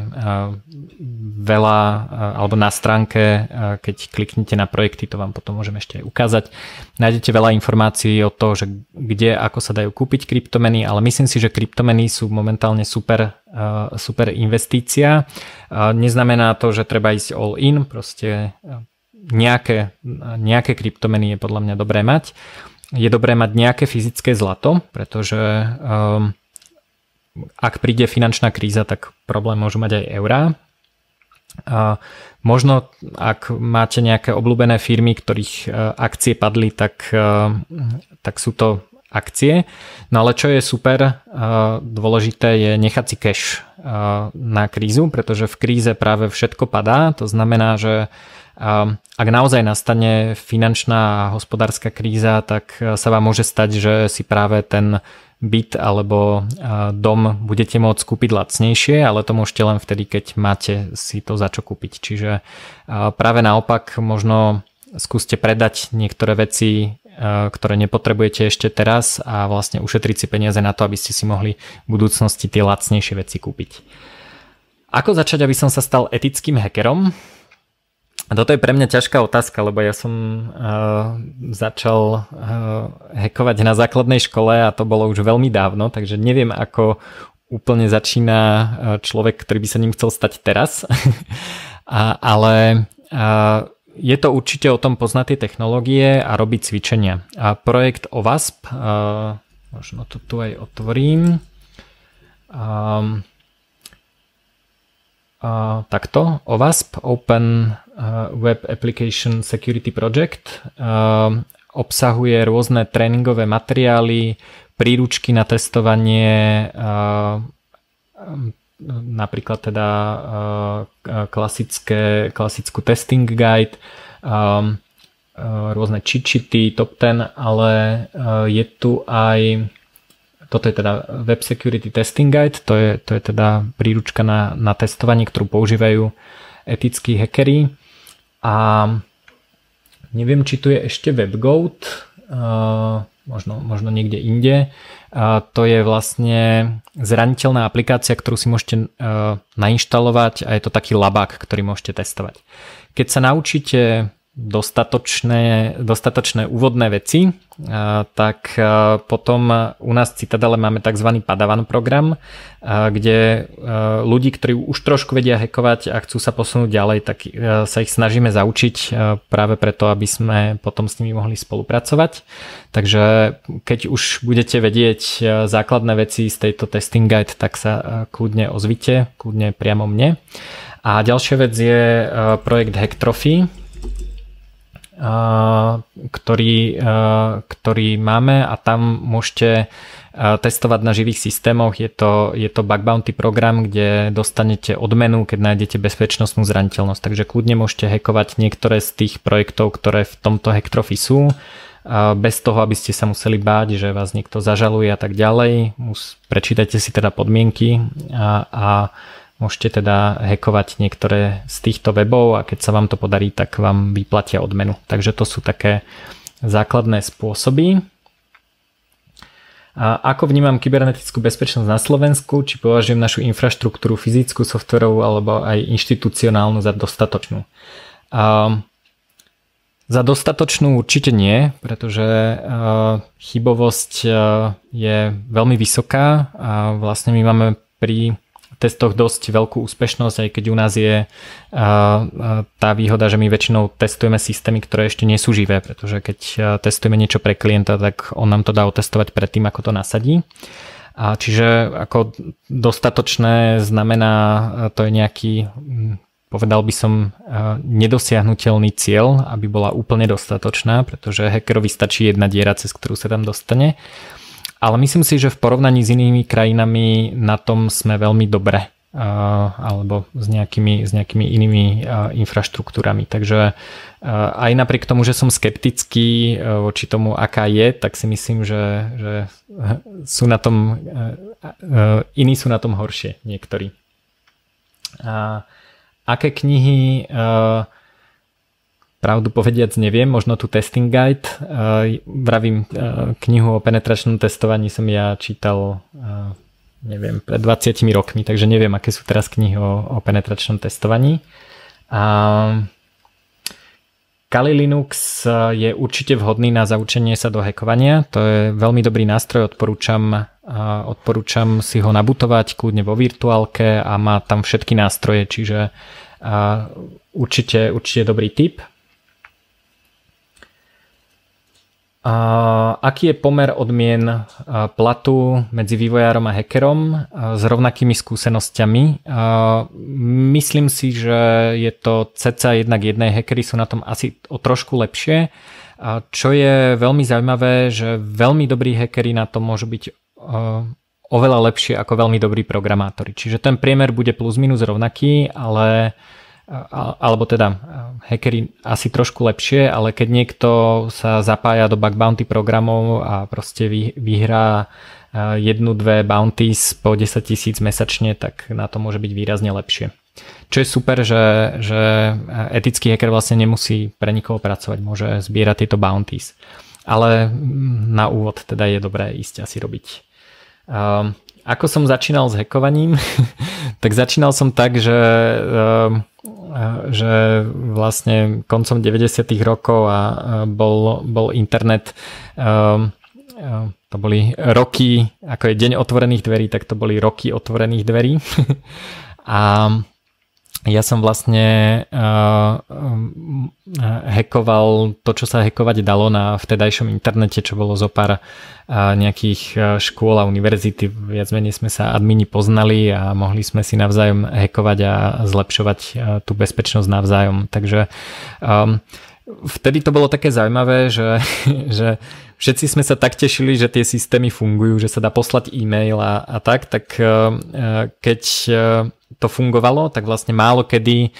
veľa, alebo na stránke, keď kliknete na projekty, to vám potom môžem ešte aj ukázať. Nájdete veľa informácií o to, že kde, ako sa dajú kúpiť kryptomeny, ale myslím si, že kryptomeny sú momentálne super, super investícia. Neznamená to, že treba ísť all in, proste nejaké, nejaké kryptomeny je podľa mňa dobré mať. Je dobré mať nejaké fyzické zlato, pretože um, ak príde finančná kríza, tak problém môžu mať aj eurá. A možno ak máte nejaké obľúbené firmy, ktorých e, akcie padli, tak, e, tak sú to akcie. No ale čo je super e, dôležité je nechať si cash na krízu, pretože v kríze práve všetko padá. To znamená, že ak naozaj nastane finančná a hospodárska kríza, tak e, sa vám môže stať, že si práve ten byt alebo e, dom budete môcť kúpiť lacnejšie, ale to môžete len vtedy, keď máte si to za čo kúpiť. Čiže e, práve naopak možno skúste predať niektoré veci, ktoré nepotrebujete ešte teraz a vlastne ušetriť si peniaze na to, aby ste si mohli v budúcnosti tie lacnejšie veci kúpiť. Ako začať, aby som sa stal etickým hackerom? A toto je pre mňa ťažká otázka, lebo ja som uh, začal uh, eh, hekovať na základnej škole a to bolo už veľmi dávno, takže neviem, ako úplne začína eh, človek, ktorý by sa ním chcel stať teraz. a, ale a, je to určite o tom poznať tie technológie a robiť cvičenia. A projekt OVASP, a, možno to tu aj otvorím. Um, uh, takto OWASP, Open eh, Web Application Security Project. Uh, obsahuje rôzne tréningové materiály, príručky na testovanie uh, napríklad teda klasické, klasickú testing guide, rôzne čičity, top 10, ale je tu aj toto je teda Web Security Testing Guide, to je, to je teda príručka na, na testovanie, ktorú používajú etickí hackery. A neviem, či tu je ešte WebGoat, uh, možno, možno niekde inde. Uh, to je vlastne zraniteľná aplikácia, ktorú si môžete uh, nainštalovať a je to taký labák, ktorý môžete testovať. Keď sa naučíte dostatočné, dostatočné úvodné veci, tak potom u nás v Citadele máme tzv. padavan program, kde ľudí, ktorí už trošku vedia hekovať a chcú sa posunúť ďalej, tak sa ich snažíme zaučiť práve preto, aby sme potom s nimi mohli spolupracovať. Takže keď už budete vedieť základné veci z tejto testing guide, tak sa kľudne ozvite, kľudne priamo mne. A ďalšia vec je projekt Hacktrophy, Eh, ktorý, eh, ktorý máme a tam môžete eh, testovať na živých systémoch. Je to, je to bug bounty program, kde dostanete odmenu, keď nájdete bezpečnostnú zraniteľnosť. Takže kľudne môžete hackovať niektoré z tých projektov, ktoré v tomto hacktrofi sú bez toho, aby ste sa museli báť, že vás niekto zažaluje a tak ďalej. Prečítajte si teda podmienky a, a Môžete teda hekovať niektoré z týchto webov a keď sa vám to podarí, tak vám vyplatia odmenu. Takže to sú také základné spôsoby. A ako vnímam kybernetickú bezpečnosť na Slovensku? Či považujem našu infraštruktúru fyzickú, softverovú alebo aj inštitucionálnu za dostatočnú? A za dostatočnú určite nie, pretože chybovosť je veľmi vysoká a vlastne my máme pri testoch dosť veľkú úspešnosť, aj keď u nás je tá výhoda, že my väčšinou testujeme systémy, ktoré ešte nie sú živé, pretože keď testujeme niečo pre klienta, tak on nám to dá otestovať pred tým, ako to nasadí. A čiže ako dostatočné znamená, to je nejaký, povedal by som, nedosiahnutelný cieľ, aby bola úplne dostatočná, pretože hackerovi stačí jedna diera, cez ktorú sa tam dostane. Ale myslím si, že v porovnaní s inými krajinami na tom sme veľmi dobre eh, alebo s nejakými, s nejakými inými eh, infraštruktúrami. Takže eh, aj napriek tomu, že som skeptický voči tomu, aká je, tak si myslím, že, že sú na tom, iní sú na tom horšie niektorí. A aké knihy uh, Pravdu povediac neviem, možno tu testing guide. Vravím, e, knihu o penetračnom testovaní som ja čítal e, neviem, pred 20 rokmi, takže neviem, aké sú teraz knihy o, o penetračnom testovaní. A Kali Linux e, je určite vhodný na zaučenie sa do hackovania. To je veľmi dobrý nástroj, odporúčam, odporúčam si ho nabutovať kľudne vo virtuálke a má tam všetky nástroje, čiže určite, určite dobrý tip. A aký je pomer odmien platu medzi vývojárom a hackerom s rovnakými skúsenosťami? Myslím si, že je to ceca jednak jednej, hackery sú na tom asi o trošku lepšie. Čo je veľmi zaujímavé, že veľmi dobrí hackery na to môžu byť oveľa lepšie ako veľmi dobrí programátori. Čiže ten priemer bude plus minus rovnaký, ale alebo teda hackeri asi trošku lepšie, ale keď niekto sa zapája do bug bounty programov a proste vy, vyhrá jednu, dve bounties po 10 tisíc mesačne, tak na to môže byť výrazne lepšie. Čo je super, že, že etický hacker vlastne nemusí pre nikoho pracovať, môže zbierať tieto bounties. Ale mm, na úvod teda je dobré ísť asi robiť. Ehm, ako som začínal s hackovaním, tak začínal som tak, že ehm, že vlastne koncom 90. rokov a bol, bol internet um, um, to boli roky, ako je deň otvorených dverí, tak to boli roky otvorených dverí. a ja som vlastne uh, um, to, čo sa hekovať dalo na vtedajšom internete, čo bolo zo pár uh, nejakých škôl a univerzity. Viac menej sme sa admini poznali a mohli sme si navzájom hekovať a zlepšovať uh, tú bezpečnosť navzájom. Takže um, vtedy to bolo také zaujímavé, že, že uh, všetci sme sa tak tešili, že tie systémy fungujú, že sa dá poslať e-mail a, a tak, tak e, e, keď e, to fungovalo, tak vlastne málo kedy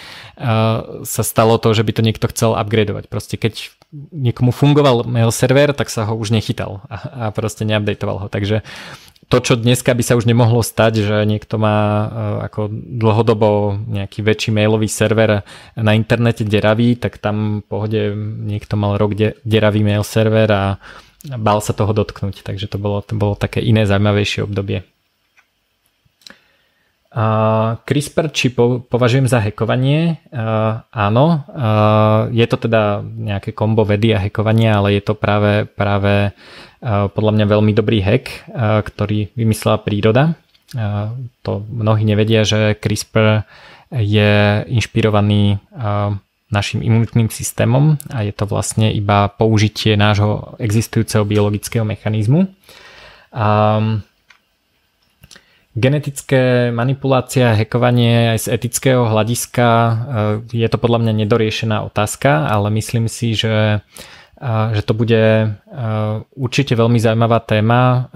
sa stalo to, že by to niekto chcel upgradovať. Proste keď niekomu fungoval mail server, tak sa ho už nechytal a, a proste neupdatoval ho. Takže to, čo dneska by sa už nemohlo stať, že niekto má ako dlhodobo nejaký väčší mailový server na internete deravý, tak tam v pohode niekto mal rok de- deravý mail server a bál sa toho dotknúť, takže to bolo, to bolo také iné zaujímavejšie obdobie. Uh, CRISPR či po, považujem za hekovanie, uh, áno, uh, je to teda nejaké kombo vedy a hekovania, ale je to práve, práve uh, podľa mňa veľmi dobrý hack, uh, ktorý vymyslela príroda. Uh, to mnohí nevedia, že CRISPR je inšpirovaný uh, našim imunitným systémom a je to vlastne iba použitie nášho existujúceho biologického mechanizmu. A mm, genetické manipulácia, hackovanie aj z etického hľadiska e, je to podľa mňa nedoriešená otázka, ale myslím si, že, e, že to bude e, určite veľmi zaujímavá téma.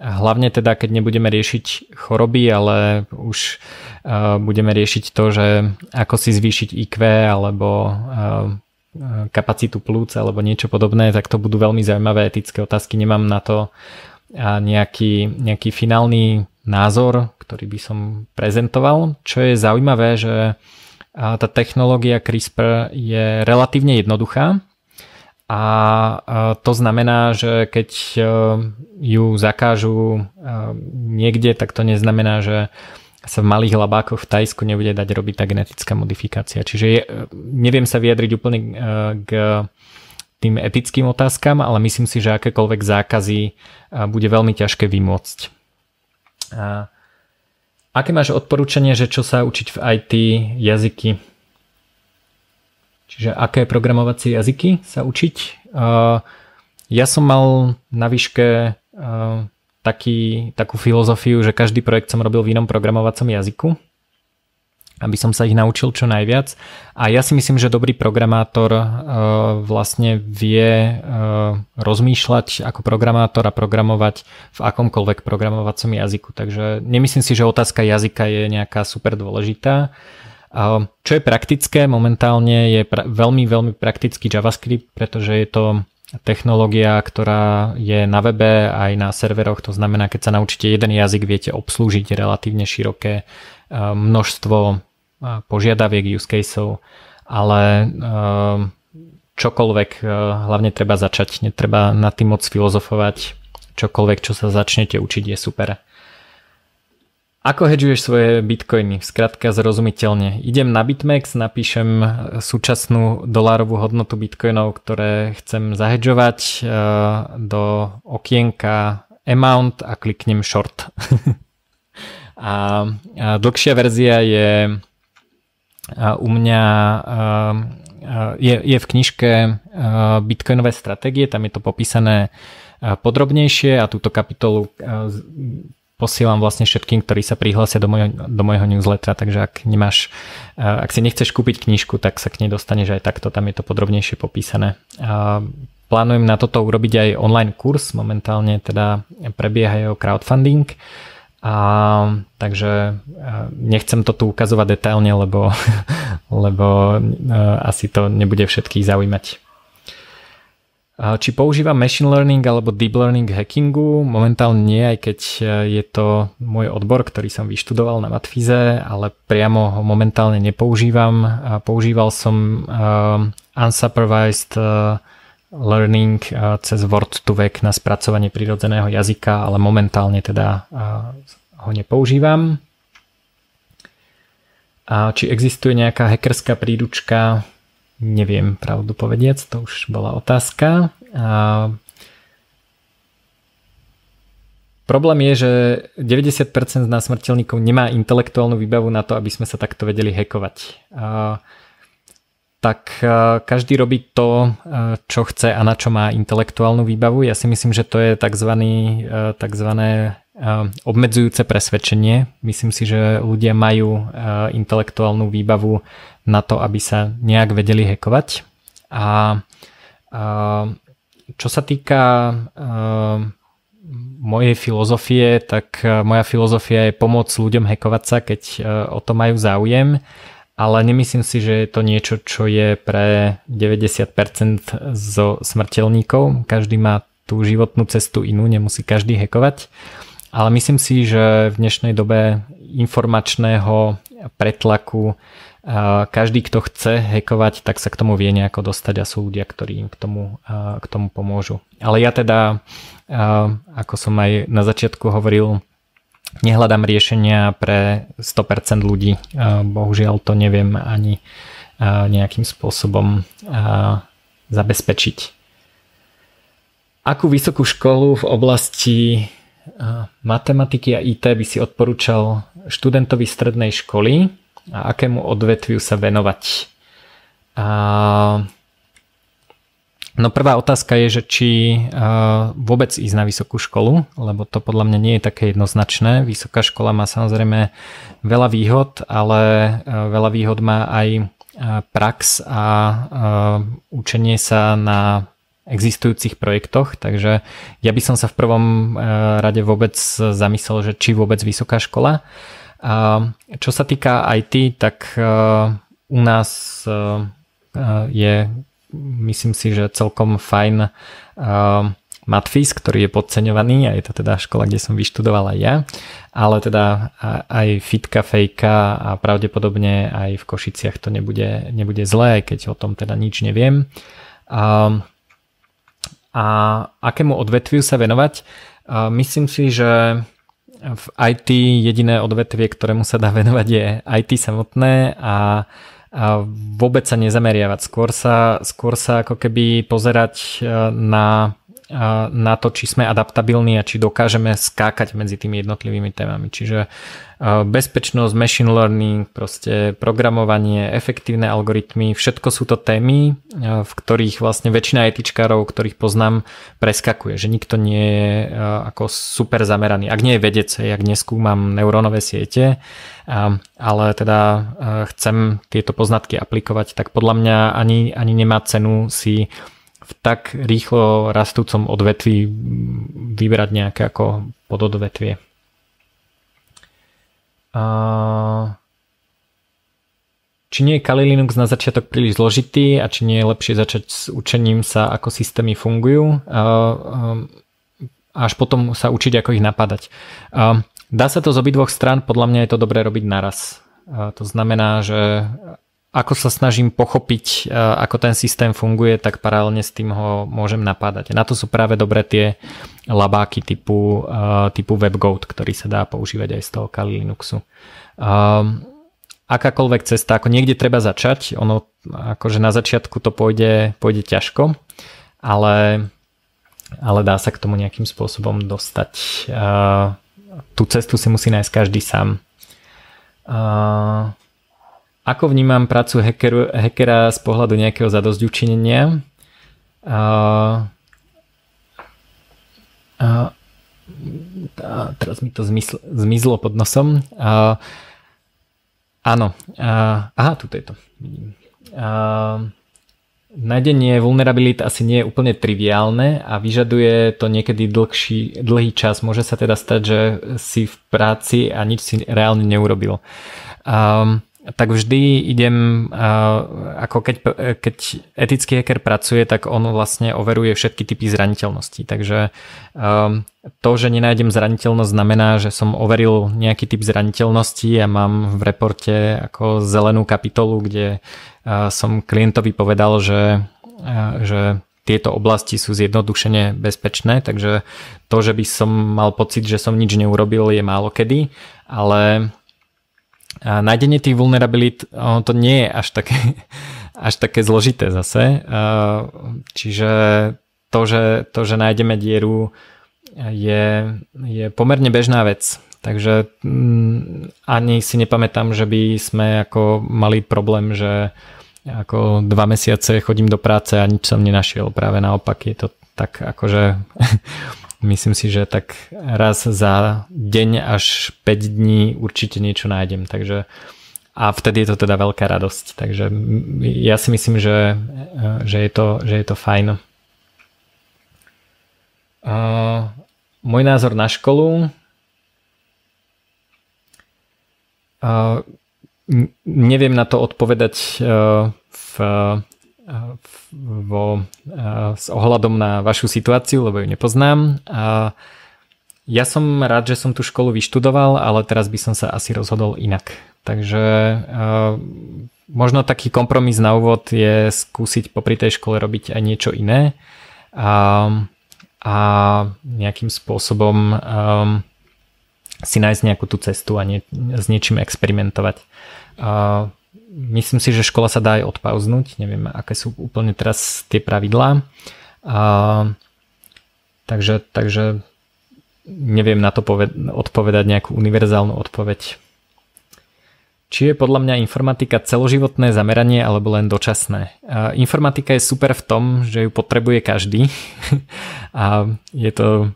Hlavne teda, keď nebudeme riešiť choroby, ale už Eh, budeme riešiť to, že ako si zvýšiť IQ alebo eh, eh, kapacitu plúc alebo niečo podobné, tak to budú veľmi zaujímavé etické otázky. Nemám na to nejaký, nejaký finálny názor, ktorý by som prezentoval. Čo je zaujímavé, že tá technológia CRISPR je relatívne jednoduchá, a to znamená, že keď ju zakážu niekde, tak to neznamená, že sa v malých labákoch v Tajsku nebude dať robiť tá genetická modifikácia. Čiže je, e, neviem sa vyjadriť úplne e, k tým etickým otázkam, ale myslím si, že akékoľvek zákazy e, bude veľmi ťažké vymôcť. A aké máš odporúčanie, že čo sa učiť v IT jazyky? Čiže aké programovacie jazyky sa učiť? Ja som mal na výške taký, takú filozofiu, že každý projekt som robil v inom programovacom jazyku, aby som sa ich naučil čo najviac. A ja si myslím, že dobrý programátor uh, vlastne vie uh, rozmýšľať ako programátor a programovať v akomkoľvek programovacom jazyku. Takže nemyslím si, že otázka jazyka je nejaká super dôležitá. Uh, čo je praktické momentálne je pra- veľmi, veľmi praktický JavaScript, pretože je to technológia, ktorá je na webe aj na serveroch, to znamená, keď sa naučíte jeden jazyk, viete obslúžiť relatívne široké eh, množstvo eh, požiadaviek, use caseov, ale eh, čokoľvek, hlavne treba začať, netreba nad tým moc filozofovať, čokoľvek, čo sa začnete učiť je super. Ako hedžuješ svoje bitcoiny? Skrátka zrozumiteľne. Idem na BitMEX, napíšem e, súčasnú dolárovú hodnotu bitcoinov, ktoré chcem zahedžovať e, do okienka amount a kliknem short. a, dlhšia verzia je u mňa e, je, je v knižke Bitcoinové stratégie, tam je to popísané podrobnejšie a túto kapitolu posielam vlastne všetkým, ktorí sa prihlásia do mojho, do mojho newslettera, takže ak nemáš, eh, ak si nechceš kúpiť knižku, tak sa k nej dostaneš aj takto, tam je to podrobnejšie popísané. Plánujem na toto urobiť aj online kurz, momentálne teda prebieha jeho crowdfunding, a, takže eh, nechcem to tu ukazovať detailne, lebo, lebo eh, asi to nebude všetkých zaujímať. Či používam machine learning alebo deep learning hackingu? Momentálne nie, aj keď e, je to môj odbor, ktorý som vyštudoval na Matfize, ale priamo ho momentálne nepoužívam. Používal som e, unsupervised e, learning cez Word to Vec na spracovanie prírodzeného jazyka, ale momentálne teda ho nepoužívam. A či existuje nejaká hackerská príručka, Neviem, pravdu povediac, to už bola otázka. A Problém je, že 90% z nás smrteľníkov nemá intelektuálnu výbavu na to, aby sme sa takto vedeli hekovať. Tak každý robí to, čo chce a na čo má intelektuálnu výbavu. Ja si myslím, že to je tzv. takzvané. Ehm, obmedzujúce presvedčenie. Myslím si, že ľudia majú ehm, intelektuálnu výbavu na to, aby sa nejak vedeli hekovať. A ehm, čo sa týka mojej filozofie, tak moja filozofia je pomôcť ľuďom hekovať sa, keď o to majú záujem, ale nemyslím si, že je to niečo, čo je pre 90% zo smrteľníkov. Každý má tú životnú cestu inú, nemusí každý hekovať. Uh, ale myslím si, že v dnešnej dobe informačného pretlaku každý, kto chce hekovať, tak sa k tomu vie nejako dostať a sú ľudia, ktorí im k tomu, k tomu pomôžu. Ale ja teda, ako som aj na začiatku hovoril, nehľadám riešenia pre 100% ľudí. Bohužiaľ to neviem ani nejakým spôsobom zabezpečiť. Akú vysokú školu v oblasti matematiky a IT by si odporúčal študentovi strednej školy a akému odvetviu sa venovať? A, no prvá otázka je, že či vôbec ísť na vysokú školu, lebo to podľa mňa nie je také jednoznačné. Vysoká škola má samozrejme veľa výhod, ale veľa výhod má aj prax a, a učenie sa na existujúcich projektoch, takže ja by som sa v prvom e, rade vôbec zamyslel, že či vôbec vysoká škola. A čo sa týka IT, tak e, u nás e, je, myslím si, že celkom fajn Matfis, ktorý je podceňovaný a je to teda škola, kde som vyštudoval aj ja, ale teda aj fitka, fejka a pravdepodobne aj v Košiciach to nebude, nebude zlé, keď o tom teda nič neviem. Um, a akému odvetviu sa venovať. Myslím si, že v IT jediné odvetvie, ktorému sa dá venovať je IT samotné a, a vôbec sa nezameriavať. Skôr sa, skôr sa ako keby pozerať e, na na to, či sme adaptabilní a či dokážeme skákať medzi tými jednotlivými témami. Čiže bezpečnosť, machine learning, proste programovanie, efektívne algoritmy, všetko sú to témy, v ktorých vlastne väčšina etičkárov, ktorých poznám, preskakuje, že nikto nie je ako super zameraný. Ak nie je vedec, ak neskúmam neurónové siete, ale teda chcem tieto poznatky aplikovať, tak podľa mňa ani, ani nemá cenu si v tak rýchlo rastúcom odvetví vybrať nejaké ako pododvetvie. A... či nie je Kali Linux na začiatok príliš zložitý a či nie je lepšie začať s učením sa, ako systémy fungujú a až potom sa učiť, ako ich napadať. A dá sa to z obidvoch strán, podľa mňa je to dobré robiť naraz. To znamená, že ako sa snažím pochopiť, e, ako ten systém funguje, tak paralelne s tým ho môžem napádať. Na to sú práve dobré tie labáky typu, e, typu WebGoat, ktorý sa dá používať aj z toho Kali Linuxu. Ehm, akákoľvek cesta, ako niekde treba začať, ono akože na začiatku to pôjde, pôjde ťažko, ale, ale dá sa k tomu nejakým spôsobom dostať. Ehm, tú cestu si musí nájsť každý sám. Ehm, ako vnímam prácu hackeru, hackera z pohľadu nejakého zadozďučinenia? Uh, uh, tá, teraz mi to zmysl, zmizlo pod nosom. Uh, áno. A, aha, tu je to. Vidím. A, nájdenie vulnerabilit asi nie je úplne triviálne a vyžaduje to niekedy dlhší, dlhý čas. Môže sa teda stať, že si v práci a nič si reálne neurobil. Um, tak vždy idem, ako keď, keď etický hacker pracuje, tak on vlastne overuje všetky typy zraniteľností. Takže um, to, že nenájdem zraniteľnosť, znamená, že som overil nejaký typ zraniteľnosti a mám v reporte ako zelenú kapitolu, kde som klientovi povedal, že, že tieto oblasti sú zjednodušene bezpečné, takže to, že by som mal pocit, že som nič neurobil, je málo kedy, ale a nájdenie tých vulnerabilít ono to nie je až také, až také zložité zase. Čiže to, že, to, že nájdeme dieru, je, je pomerne bežná vec. Takže mm, ani si nepamätám, že by sme ako mali problém, že ako dva mesiace chodím do práce a nič som nenašiel. Práve naopak je to tak akože myslím si, že tak raz za deň až 5 dní určite niečo nájdem, takže a vtedy je to teda veľká radosť, takže ja si myslím, že, e, že, je, to, že je to fajn. Uh, môj názor na školu uh, neviem na to odpovedať uh, v vo, s ohľadom na vašu situáciu, lebo ju nepoznám. A ja som rád, že som tú školu vyštudoval, ale teraz by som sa asi rozhodol inak. Takže možno taký kompromis na úvod je skúsiť popri tej škole robiť aj niečo iné a, a nejakým spôsobom um, si nájsť nejakú tú cestu a nie, s niečím experimentovať. Uh, myslím si, že škola sa dá aj odpauznúť, neviem, aké sú úplne teraz tie pravidlá. A, takže, takže neviem na to poved- odpovedať nejakú univerzálnu odpoveď. Či je podľa mňa informatika celoživotné zameranie alebo len dočasné? A informatika je super v tom, že ju potrebuje každý a je to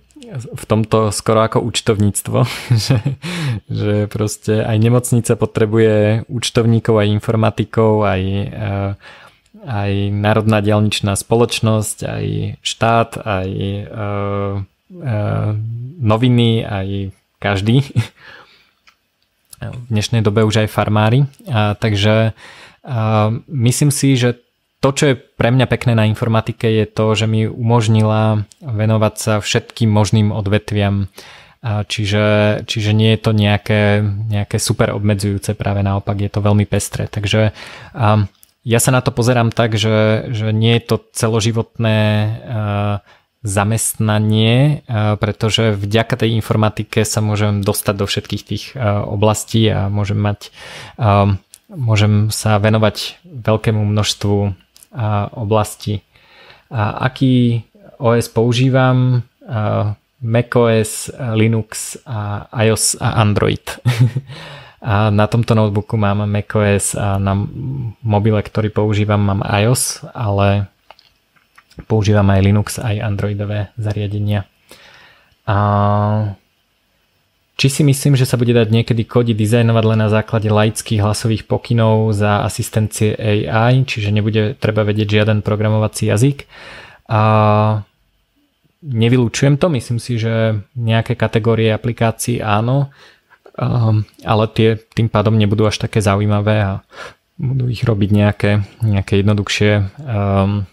v tomto skoro ako účtovníctvo, že, že proste aj nemocnica potrebuje účtovníkov, aj informatikov, aj, eh, aj Národná dielničná spoločnosť, aj štát, aj uh, uh, noviny, aj každý. V dnešnej dobe už aj farmári. A, takže uh, myslím si, že to, čo je pre mňa pekné na informatike, je to, že mi umožnila venovať sa všetkým možným odvetviam. Čiže, čiže nie je to nejaké, nejaké super obmedzujúce, práve naopak je to veľmi pestré. Takže ja sa na to pozerám tak, že, že nie je to celoživotné zamestnanie, pretože vďaka tej informatike sa môžem dostať do všetkých tých oblastí a môžem mať môžem sa venovať veľkému množstvu oblasti. A aký OS používam? macOS, Linux a iOS a Android. A na tomto notebooku mám macOS a na mobile, ktorý používam, mám iOS, ale používam aj Linux, aj Androidové zariadenia. A či si myslím, že sa bude dať niekedy kodi dizajnovať len na základe laických hlasových pokynov za asistencie AI, čiže nebude treba vedieť žiaden programovací jazyk. A nevylučujem to, myslím si, že nejaké kategórie aplikácií áno, um, ale tie tým pádom nebudú až také zaujímavé a budú ich robiť nejaké, nejaké jednoduchšie um,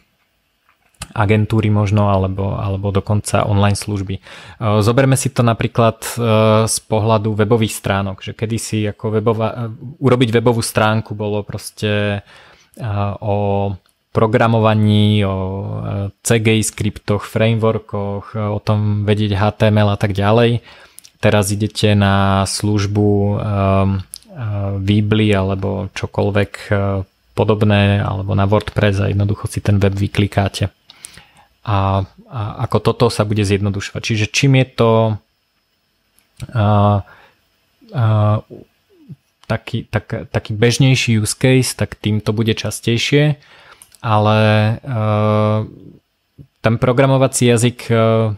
agentúry možno, alebo, alebo dokonca online služby. E, zoberme si to napríklad e, z pohľadu webových stránok, že kedysi ako webová, e, urobiť webovú stránku bolo proste o programovaní, o CGI skriptoch, frameworkoch, o tom vedieť HTML a tak ďalej. Teraz idete na službu Weebly alebo čokoľvek podobné, alebo na WordPress a jednoducho si ten web vyklikáte a, a ako toto sa bude zjednodušovať. Čiže čím je to a, a, taký, tak, taký bežnejší use case, tak tým to bude častejšie, ale a, e, ten programovací jazyk, e,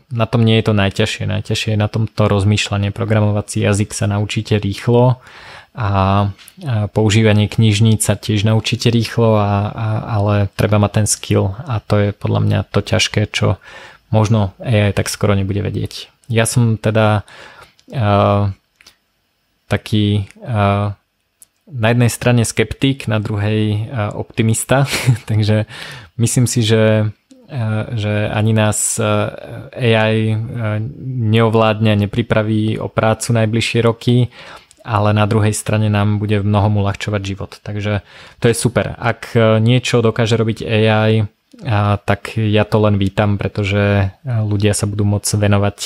na tom nie je to najťažšie. Najťažšie je na tomto rozmýšľanie. Programovací jazyk sa naučíte rýchlo, a, a používanie knižníc sa tiež naučíte rýchlo, a, a, ale treba mať ten skill a to je podľa mňa to ťažké, čo možno AI tak skoro nebude vedieť. Ja som teda uh, taký uh, na jednej strane skeptik, na druhej uh, optimista, takže myslím si, že že ani nás AI neovládne, nepripraví o prácu najbližšie roky, ale na druhej strane nám bude v mnohom uľahčovať život. Takže to je super. Ak e, niečo dokáže robiť AI, e, tak ja to len vítam, pretože e, ľudia sa budú môcť venovať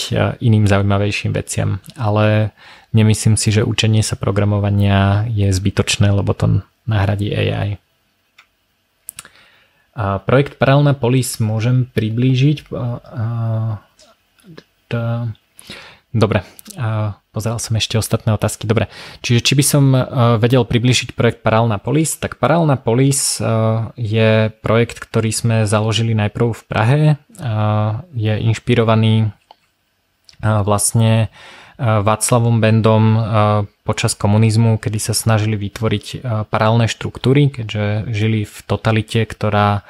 iným zaujímavejším veciam. Ale nemyslím si, že učenie sa programovania je zbytočné, lebo to nahradí AI. projekt Paralelná polis môžem priblížiť. Dobre. Pozeral som ešte ostatné otázky. Dobre, čiže či by som e, vedel približiť projekt Parálna Polis, tak Parálna Polis e, je projekt, ktorý sme založili najprv v Prahe. E, je inšpirovaný vlastne Václavom Bendom počas komunizmu, kedy sa snažili vytvoriť paralelné štruktúry, keďže žili v totalite, ktorá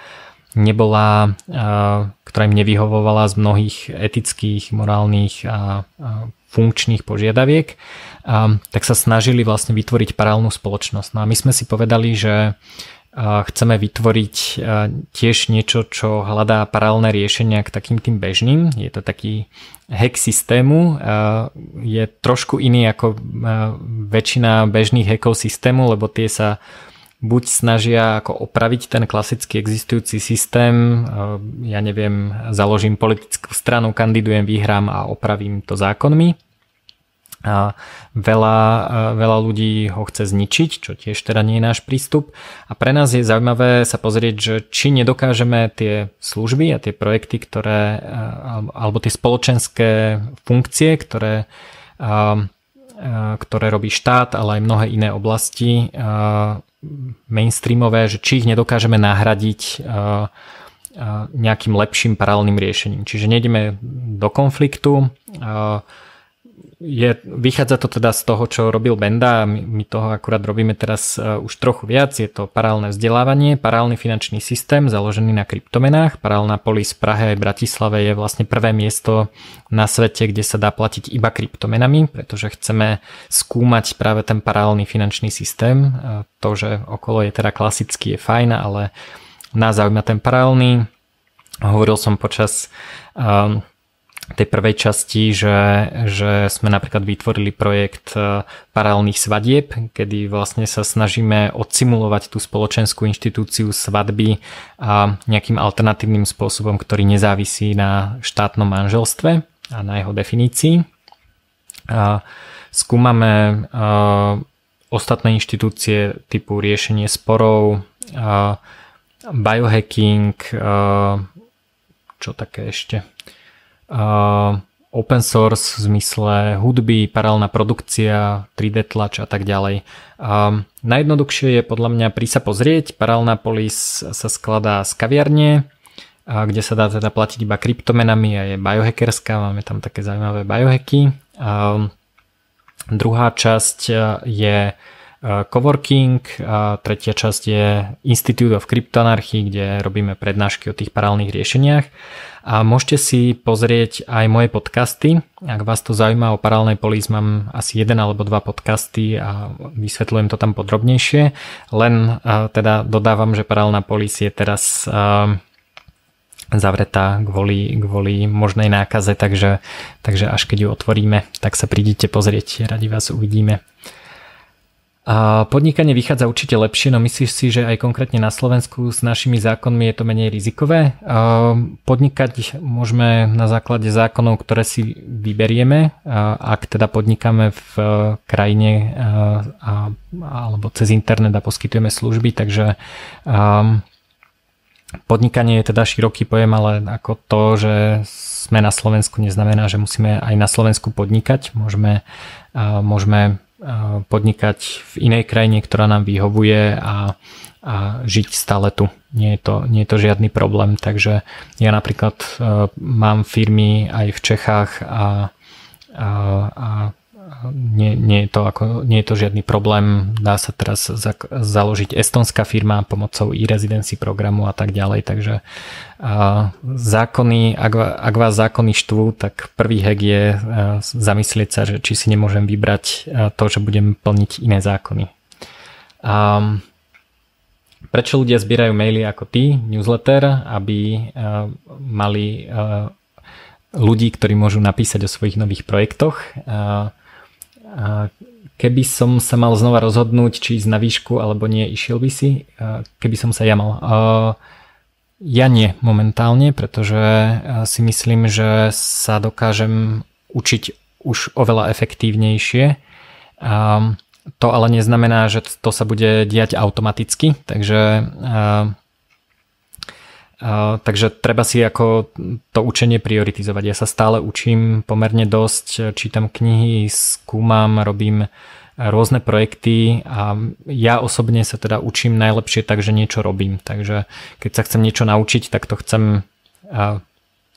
nebola, ktorá im nevyhovovala z mnohých etických, morálnych a funkčných požiadaviek, tak sa snažili vlastne vytvoriť paralelnú spoločnosť. No a my sme si povedali, že chceme vytvoriť tiež niečo, čo hľadá paralelné riešenia k takým tým bežným. Je to taký hack systému, je trošku iný ako väčšina bežných hackov systému, lebo tie sa buď snažia ako opraviť ten klasický existujúci systém, eh, ja neviem, založím politickú stranu, kandidujem, vyhrám a opravím to zákonmi. A veľa, eh, veľa ľudí ho chce zničiť, čo tiež teda nie je náš prístup. A pre nás je zaujímavé sa pozrieť, že či nedokážeme tie služby a tie projekty, ktoré, eh, alebo tie spoločenské funkcie, ktoré Eh, ktoré robí štát, ale aj mnohé iné oblasti eh, mainstreamové, že či ich nedokážeme nahradiť eh, nejakým lepším paralelným riešením. Čiže nejdeme do konfliktu, je, vychádza to teda z toho, čo robil Benda a my, my toho akurát robíme teraz e, už trochu viac. Je to paralelné vzdelávanie, paralelný finančný systém založený na kryptomenách. Paralelná polis v Prahe aj Bratislave je vlastne prvé miesto na svete, kde sa dá platiť iba kryptomenami, pretože chceme skúmať práve ten paralelný finančný systém. E, to, že okolo je teda klasický, je fajn, ale nás zaujíma ten paralelný. Hovoril som počas um, tej prvej časti, že, že sme napríklad vytvorili projekt e, paralelných svadieb, kedy vlastne sa snažíme odsimulovať tú spoločenskú inštitúciu svadby a e, nejakým alternatívnym spôsobom, ktorý nezávisí na štátnom manželstve a na jeho definícii. A e, skúmame a, ostatné inštitúcie typu riešenie sporov, a, biohacking, a, čo také ešte open source v zmysle hudby, paralelná produkcia, 3D tlač a tak ďalej. Um, najjednoduchšie je podľa mňa pri sa pozrieť. Paralelná polis sa skladá z kaviarne, kde sa dá teda platiť iba kryptomenami a je biohackerská, máme tam také zaujímavé biohacky. Um, druhá časť e, je coworking, a tretia časť je Institute of Cryptoanarchy, kde robíme prednášky o tých paralelných riešeniach a môžete si pozrieť aj moje podcasty. Ak vás to zaujíma o paralelnej polis mám asi jeden alebo dva podcasty a vysvetľujem to tam podrobnejšie. Len teda dodávam, že paralelná polis je teraz zavretá kvôli, kvôli možnej nákaze, takže, takže až keď ju otvoríme, tak sa prídite pozrieť, radi vás uvidíme. A podnikanie vychádza určite lepšie, no myslíš si, že aj konkrétne na Slovensku s našimi zákonmi je to menej rizikové? Podnikať môžeme na základe zákonov, ktoré si vyberieme, ak teda podnikáme v e, krajine e, a, alebo cez internet a poskytujeme služby, takže ehm, podnikanie je teda široký pojem, ale ako to, že sme na Slovensku neznamená, že musíme aj na Slovensku podnikať, môžeme, môžeme podnikať v inej krajine, ktorá nám vyhovuje a, a žiť stále tu. Nie je, to, nie je to žiadny problém, takže ja napríklad e, mám firmy aj v Čechách a, a, a nie, nie, je to ako, nie je to žiadny problém, dá sa teraz za, založiť estonská firma pomocou e-residency programu a tak ďalej, takže a zákony, ak, ak vás zákony štvú, tak prvý hek je zamyslieť sa, že či si nemôžem vybrať to, že budem plniť iné zákony. A prečo ľudia zbierajú maily ako ty, newsletter, aby mali ľudí, ktorí môžu napísať o svojich nových projektoch. Uh, keby som sa mal znova rozhodnúť, či ísť na výšku alebo nie, išiel by si, keby som sa ja mal. Ja nie momentálne, pretože si myslím, že sa dokážem učiť už oveľa efektívnejšie. To ale neznamená, že to sa bude diať automaticky, takže takže treba si ako to učenie prioritizovať. Ja sa stále učím pomerne dosť, čítam knihy, skúmam, robím rôzne projekty a ja osobne sa teda učím najlepšie tak, že niečo robím. Takže keď sa chcem niečo naučiť, tak to chcem uh,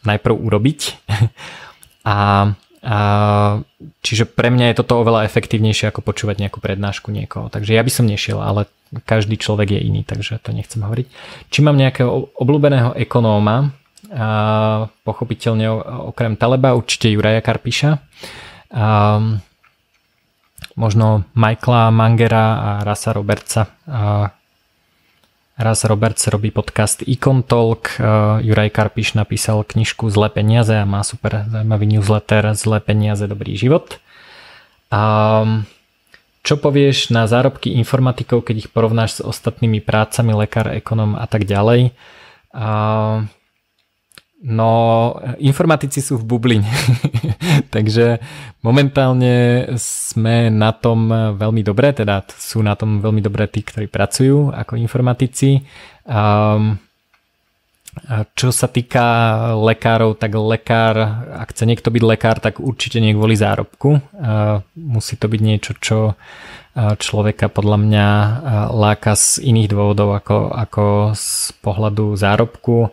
najprv urobiť. a a, čiže pre mňa je toto oveľa efektívnejšie ako počúvať nejakú prednášku niekoho. Takže ja by som nešiel, ale každý človek je iný, takže to nechcem hovoriť. Či mám nejakého obľúbeného ekonóma, a, pochopiteľne okrem Taleba, určite Juraja Karpiša, a, možno Michaela Mangera a Rasa Robertsa, Raz Roberts robí podcast Icon Talk, e, Juraj Karpiš napísal knižku Zlé peniaze a má super zaujímavý newsletter Zlé peniaze, dobrý život. Um, čo povieš na zárobky informatikov, keď ich porovnáš s ostatnými prácami, lekár, ekonom a tak ďalej? Uh, No, informatici sú v bubline, takže momentálne sme na tom veľmi dobre, teda sú na tom veľmi dobré tí, ktorí pracujú ako informatici. Um, čo sa týka lekárov, tak lekár, ak chce niekto byť lekár, tak určite nie kvôli zárobku. Uh, musí to byť niečo, čo človeka podľa mňa láka z iných dôvodov ako, ako z pohľadu zárobku.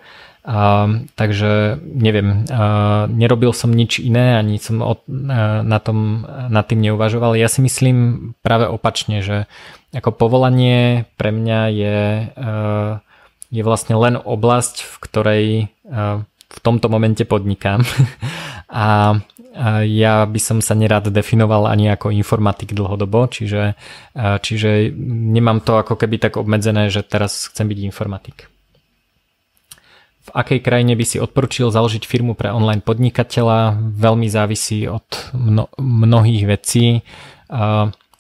A, takže neviem, a, nerobil som nič iné, ani som od, a, na tom, nad tým neuvažoval. Ja si myslím práve opačne, že ako povolanie pre mňa je, a, je vlastne len oblasť, v ktorej a, v tomto momente podnikám. a, a ja by som sa nerad definoval ani ako informatik dlhodobo, čiže, a, čiže nemám to ako keby tak obmedzené, že teraz chcem byť informatik v akej krajine by si odporučil založiť firmu pre online podnikateľa, veľmi závisí od mno, mnohých vecí.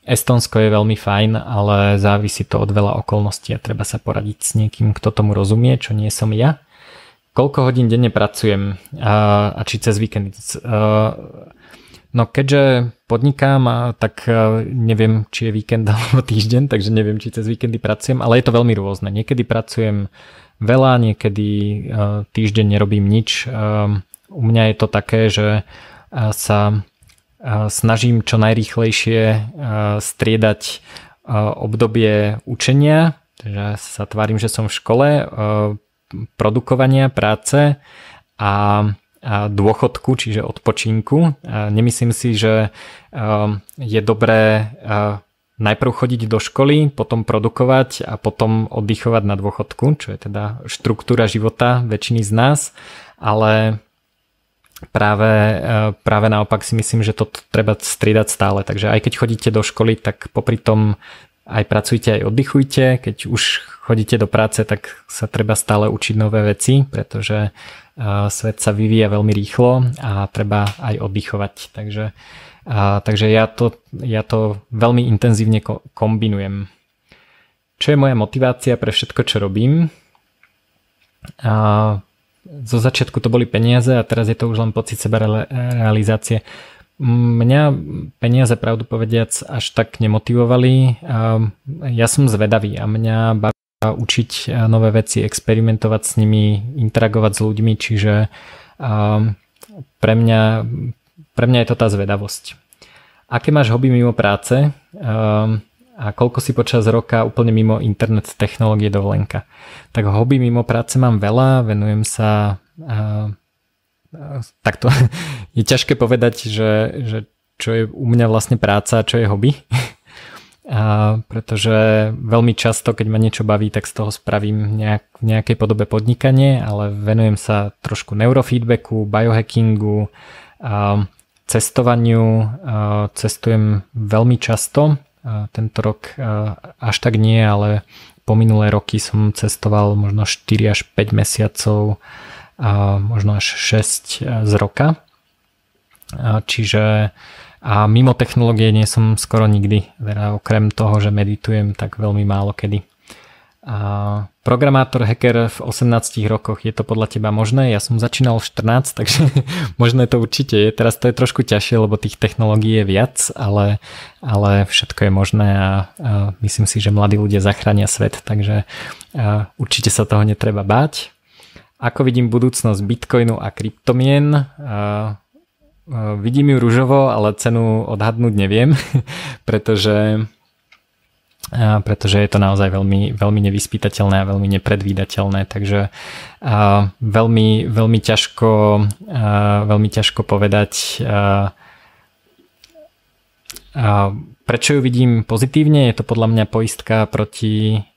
Estonsko je veľmi fajn, ale závisí to od veľa okolností a treba sa poradiť s niekým, kto tomu rozumie, čo nie som ja. Koľko hodín denne pracujem a či cez víkend? No keďže podnikám, a tak neviem, či je víkend alebo týždeň, takže neviem, či cez víkendy pracujem, ale je to veľmi rôzne. Niekedy pracujem veľa, niekedy e, týždeň nerobím nič. E, u mňa je to také, že e, sa snažím čo najrýchlejšie striedať obdobie učenia, takže sa tvárim, že som v škole, produkovania, práce a dôchodku, čiže odpočinku. Nemyslím si, že je dobré najprv chodiť do školy, potom produkovať a potom oddychovať na dôchodku, čo je teda štruktúra života väčšiny z nás, ale práve, e, práve naopak si myslím, že to treba striedať stále. Takže aj keď chodíte do školy, tak popri tom aj pracujte, aj oddychujte. Keď už chodíte do práce, tak sa treba stále učiť nové veci, pretože e, svet sa vyvíja veľmi rýchlo a treba aj oddychovať. Takže a, takže ja to, ja to veľmi intenzívne ko- kombinujem. Čo je moja motivácia pre všetko, čo robím? A, zo začiatku to boli peniaze a teraz je to už len pocit realizácie. Mňa peniaze, pravdu povediac, až tak nemotivovali. Ja som zvedavý a mňa baví učiť e, nové veci, experimentovať s nimi, interagovať s ľuďmi, čiže pre mňa pre mňa je to tá zvedavosť. Aké máš hobby mimo práce? Um, a koľko si počas roka úplne mimo internet technológie dovolenka. Tak hobby mimo práce mám veľa, venujem sa uh, uh, takto je ťažké povedať, že, že čo je u mňa vlastne práca a čo je hobby. A pretože veľmi často, keď ma niečo baví, tak z toho spravím nejak, v nejakej podobe podnikanie, ale venujem sa trošku neurofeedbacku, biohackingu, a ehm, cestovaniu e, cestujem veľmi často. E, tento rok e, až tak nie, ale po minulé roky som cestoval možno 4 až 5 mesiacov, možno až 6 z roka. Čiže a mimo technológie nie som skoro nikdy, teda okrem toho, že meditujem, tak veľmi málo kedy. A programátor, hacker v 18 rokoch, je to podľa teba možné? Ja som začínal v 14, takže možné to určite je. Teraz to je trošku ťažšie, lebo tých technológií je viac, ale, ale všetko je možné a, a myslím si, že mladí ľudia zachránia svet, takže a určite sa toho netreba báť. Ako vidím budúcnosť bitcoinu a kryptomien? A, a vidím ju rúžovo, ale cenu odhadnúť neviem, pretože pretože je to naozaj veľmi, veľmi nevyspytateľné a veľmi nepredvídateľné, takže veľmi, veľmi, ťažko, veľmi ťažko povedať, prečo ju vidím pozitívne, je to podľa mňa poistka proti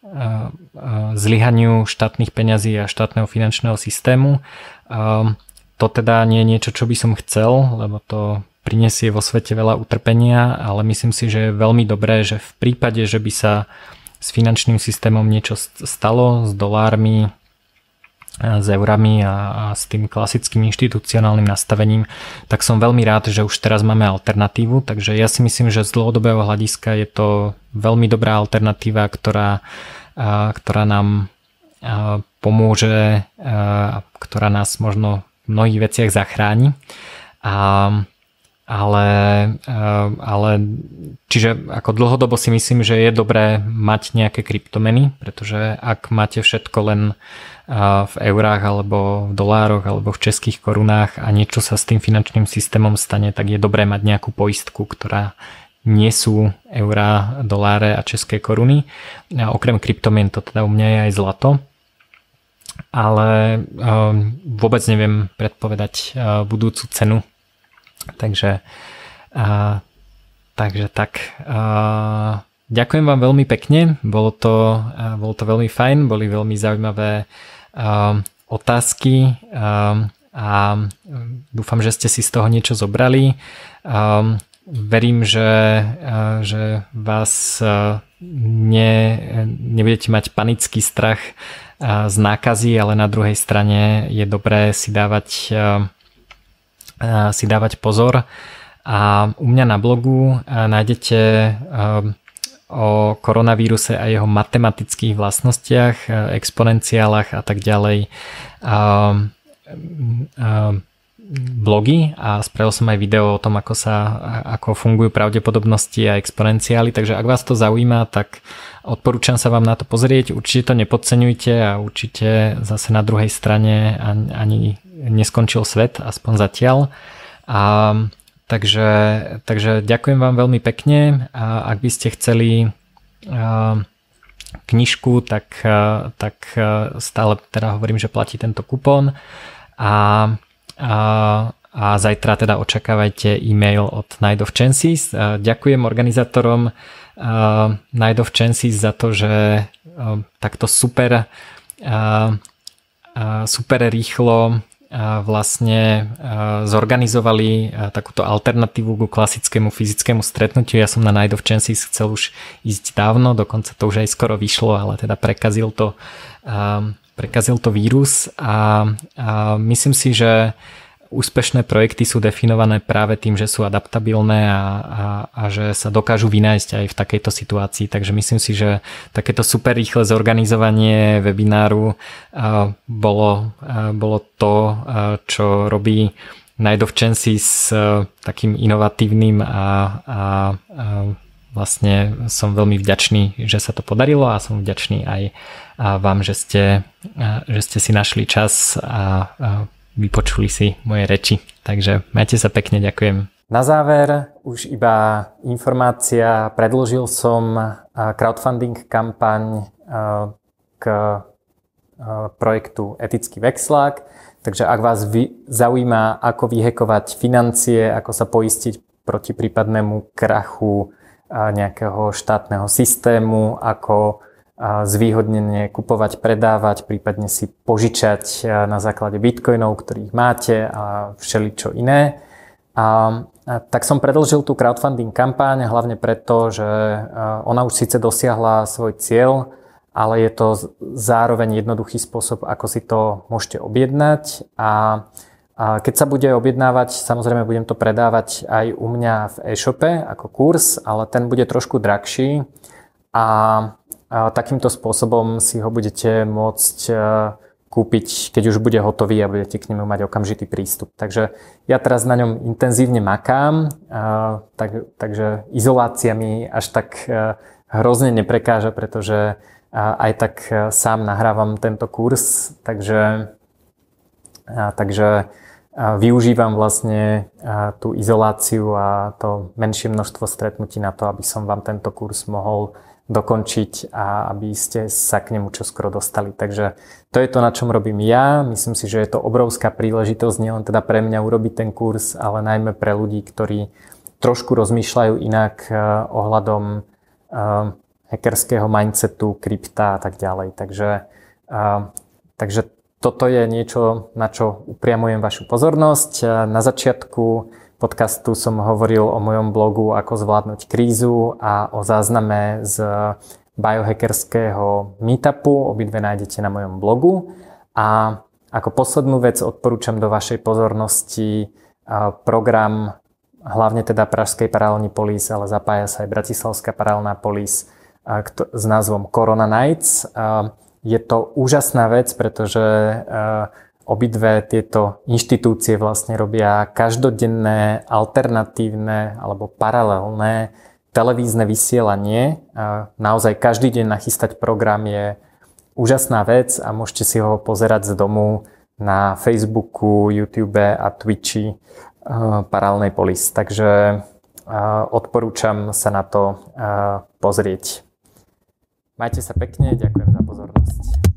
zlyhaniu štátnych peňazí a štátneho finančného systému. to teda nie je niečo, čo by som chcel, lebo to prinesie vo svete veľa utrpenia, ale myslím si, že je veľmi dobré, že v prípade, že by sa s finančným systémom niečo stalo, s dolármi, s eurami a, a s tým klasickým inštitucionálnym nastavením, tak som veľmi rád, že už teraz máme alternatívu. Takže ja si myslím, že z dlhodobého hľadiska je to veľmi dobrá alternatíva, ktorá, a, ktorá nám a, pomôže, a, ktorá nás možno v mnohých veciach zachráni. A ale, eh, ale čiže ako dlhodobo si myslím, že je dobré mať nejaké kryptomeny, pretože ak máte všetko len eh, v eurách alebo v dolároch alebo v českých korunách a niečo sa s tým finančným systémom stane, tak je dobré mať nejakú poistku, ktorá nie sú eurá, doláre a české koruny. A okrem kryptomien to teda u mňa je aj zlato, ale eh, vôbec neviem predpovedať budúcu cenu Takže, a, takže tak. A, ďakujem vám veľmi pekne, bolo to, a, bolo to veľmi fajn, boli veľmi zaujímavé a, otázky a, a dúfam, že ste si z toho niečo zobrali. A, verím, že, a, že vás a, ne, nebudete mať panický strach z nákazy, ale na druhej strane je dobré si dávať si dávať pozor. A u mňa na blogu nájdete o koronavíruse a jeho matematických vlastnostiach, exponenciálach a tak ďalej blogy a spravil som aj video o tom, ako, sa, ako fungujú pravdepodobnosti a exponenciály, takže ak vás to zaujíma, tak odporúčam sa vám na to pozrieť, určite to nepodceňujte a určite zase na druhej strane ani neskončil svet, aspoň zatiaľ. A, takže, takže ďakujem vám veľmi pekne a ak by ste chceli knižku, tak, tak stále teda hovorím, že platí tento kupón a, a, a zajtra teda očakávajte e-mail od Night of Chances. ďakujem organizátorom Night of Chances za to, že takto super super rýchlo vlastne zorganizovali takúto alternatívu ku klasickému fyzickému stretnutiu. Ja som na Night of Chances chcel už ísť dávno, dokonca to už aj skoro vyšlo, ale teda prekazil to, prekazil to vírus a, a myslím si, že úspešné projekty sú definované práve tým, že sú adaptabilné a, a, a že sa dokážu vynájsť aj v takejto situácii. Takže myslím si, že takéto super rýchle zorganizovanie webináru bolo, bolo to, čo robí Night of a, takým inovatívnym a, a, a vlastne som veľmi vďačný, že sa to podarilo a som vďačný aj vám, že ste, že ste si našli čas a vypočuli si moje reči. Takže majte sa pekne, ďakujem. Na záver už iba informácia. Predložil som crowdfunding kampaň k projektu Etický vexlák. Takže ak vás vy, zaujíma, ako vyhekovať financie, ako sa poistiť proti prípadnému krachu nejakého štátneho systému, ako zvýhodnenie kupovať, predávať, prípadne si požičať e, na základe bitcoinov, ktorých máte a všeličo iné. A, a tak som predlžil tú crowdfunding kampáň hlavne preto, že e, ona už síce dosiahla svoj cieľ, ale je to zároveň jednoduchý spôsob, ako si to môžete objednať a keď sa bude objednávať, samozrejme budem to predávať aj u mňa v e-shope ako kurz, ale ten bude trošku drahší a a takýmto spôsobom si ho budete môcť e, kúpiť, keď už bude hotový a budete k nemu mať okamžitý prístup. Takže ja teraz na ňom intenzívne makám, a, e, tak, takže izolácia mi až tak e, hrozne neprekáža, pretože aj tak sám nahrávam tento kurz, takže, a, takže a využívam vlastne a, tú izoláciu a to menšie množstvo stretnutí na to, aby som vám tento kurz mohol dokončiť a aby ste sa k nemu čoskoro dostali. Takže to je to, na čom robím ja. Myslím si, že je to obrovská príležitosť nielen teda pre mňa urobiť ten kurz, ale najmä pre ľudí, ktorí trošku rozmýšľajú inak eh, ohľadom eh, hackerského mindsetu, krypta a tak ďalej. Takže, eh, takže toto je niečo, na čo upriamujem vašu pozornosť. Na začiatku podcastu som hovoril o mojom blogu Ako zvládnuť krízu a o zázname z biohackerského meetupu. Obidve nájdete na mojom blogu. A ako poslednú vec odporúčam do vašej pozornosti e, program hlavne teda Pražskej paralelní polis, ale zapája sa aj Bratislavská paralelná polis e, s názvom Corona Nights. E, je to úžasná vec, pretože Obidve tieto inštitúcie vlastne robia každodenné, alternatívne alebo paralelné televízne vysielanie. Naozaj každý deň nachystať program je úžasná vec a môžete si ho pozerať z domu na Facebooku, YouTube a Twitchi e, Paralelnej polis. Takže e, odporúčam sa na to e, pozrieť. Majte sa pekne, ďakujem za pozornosť.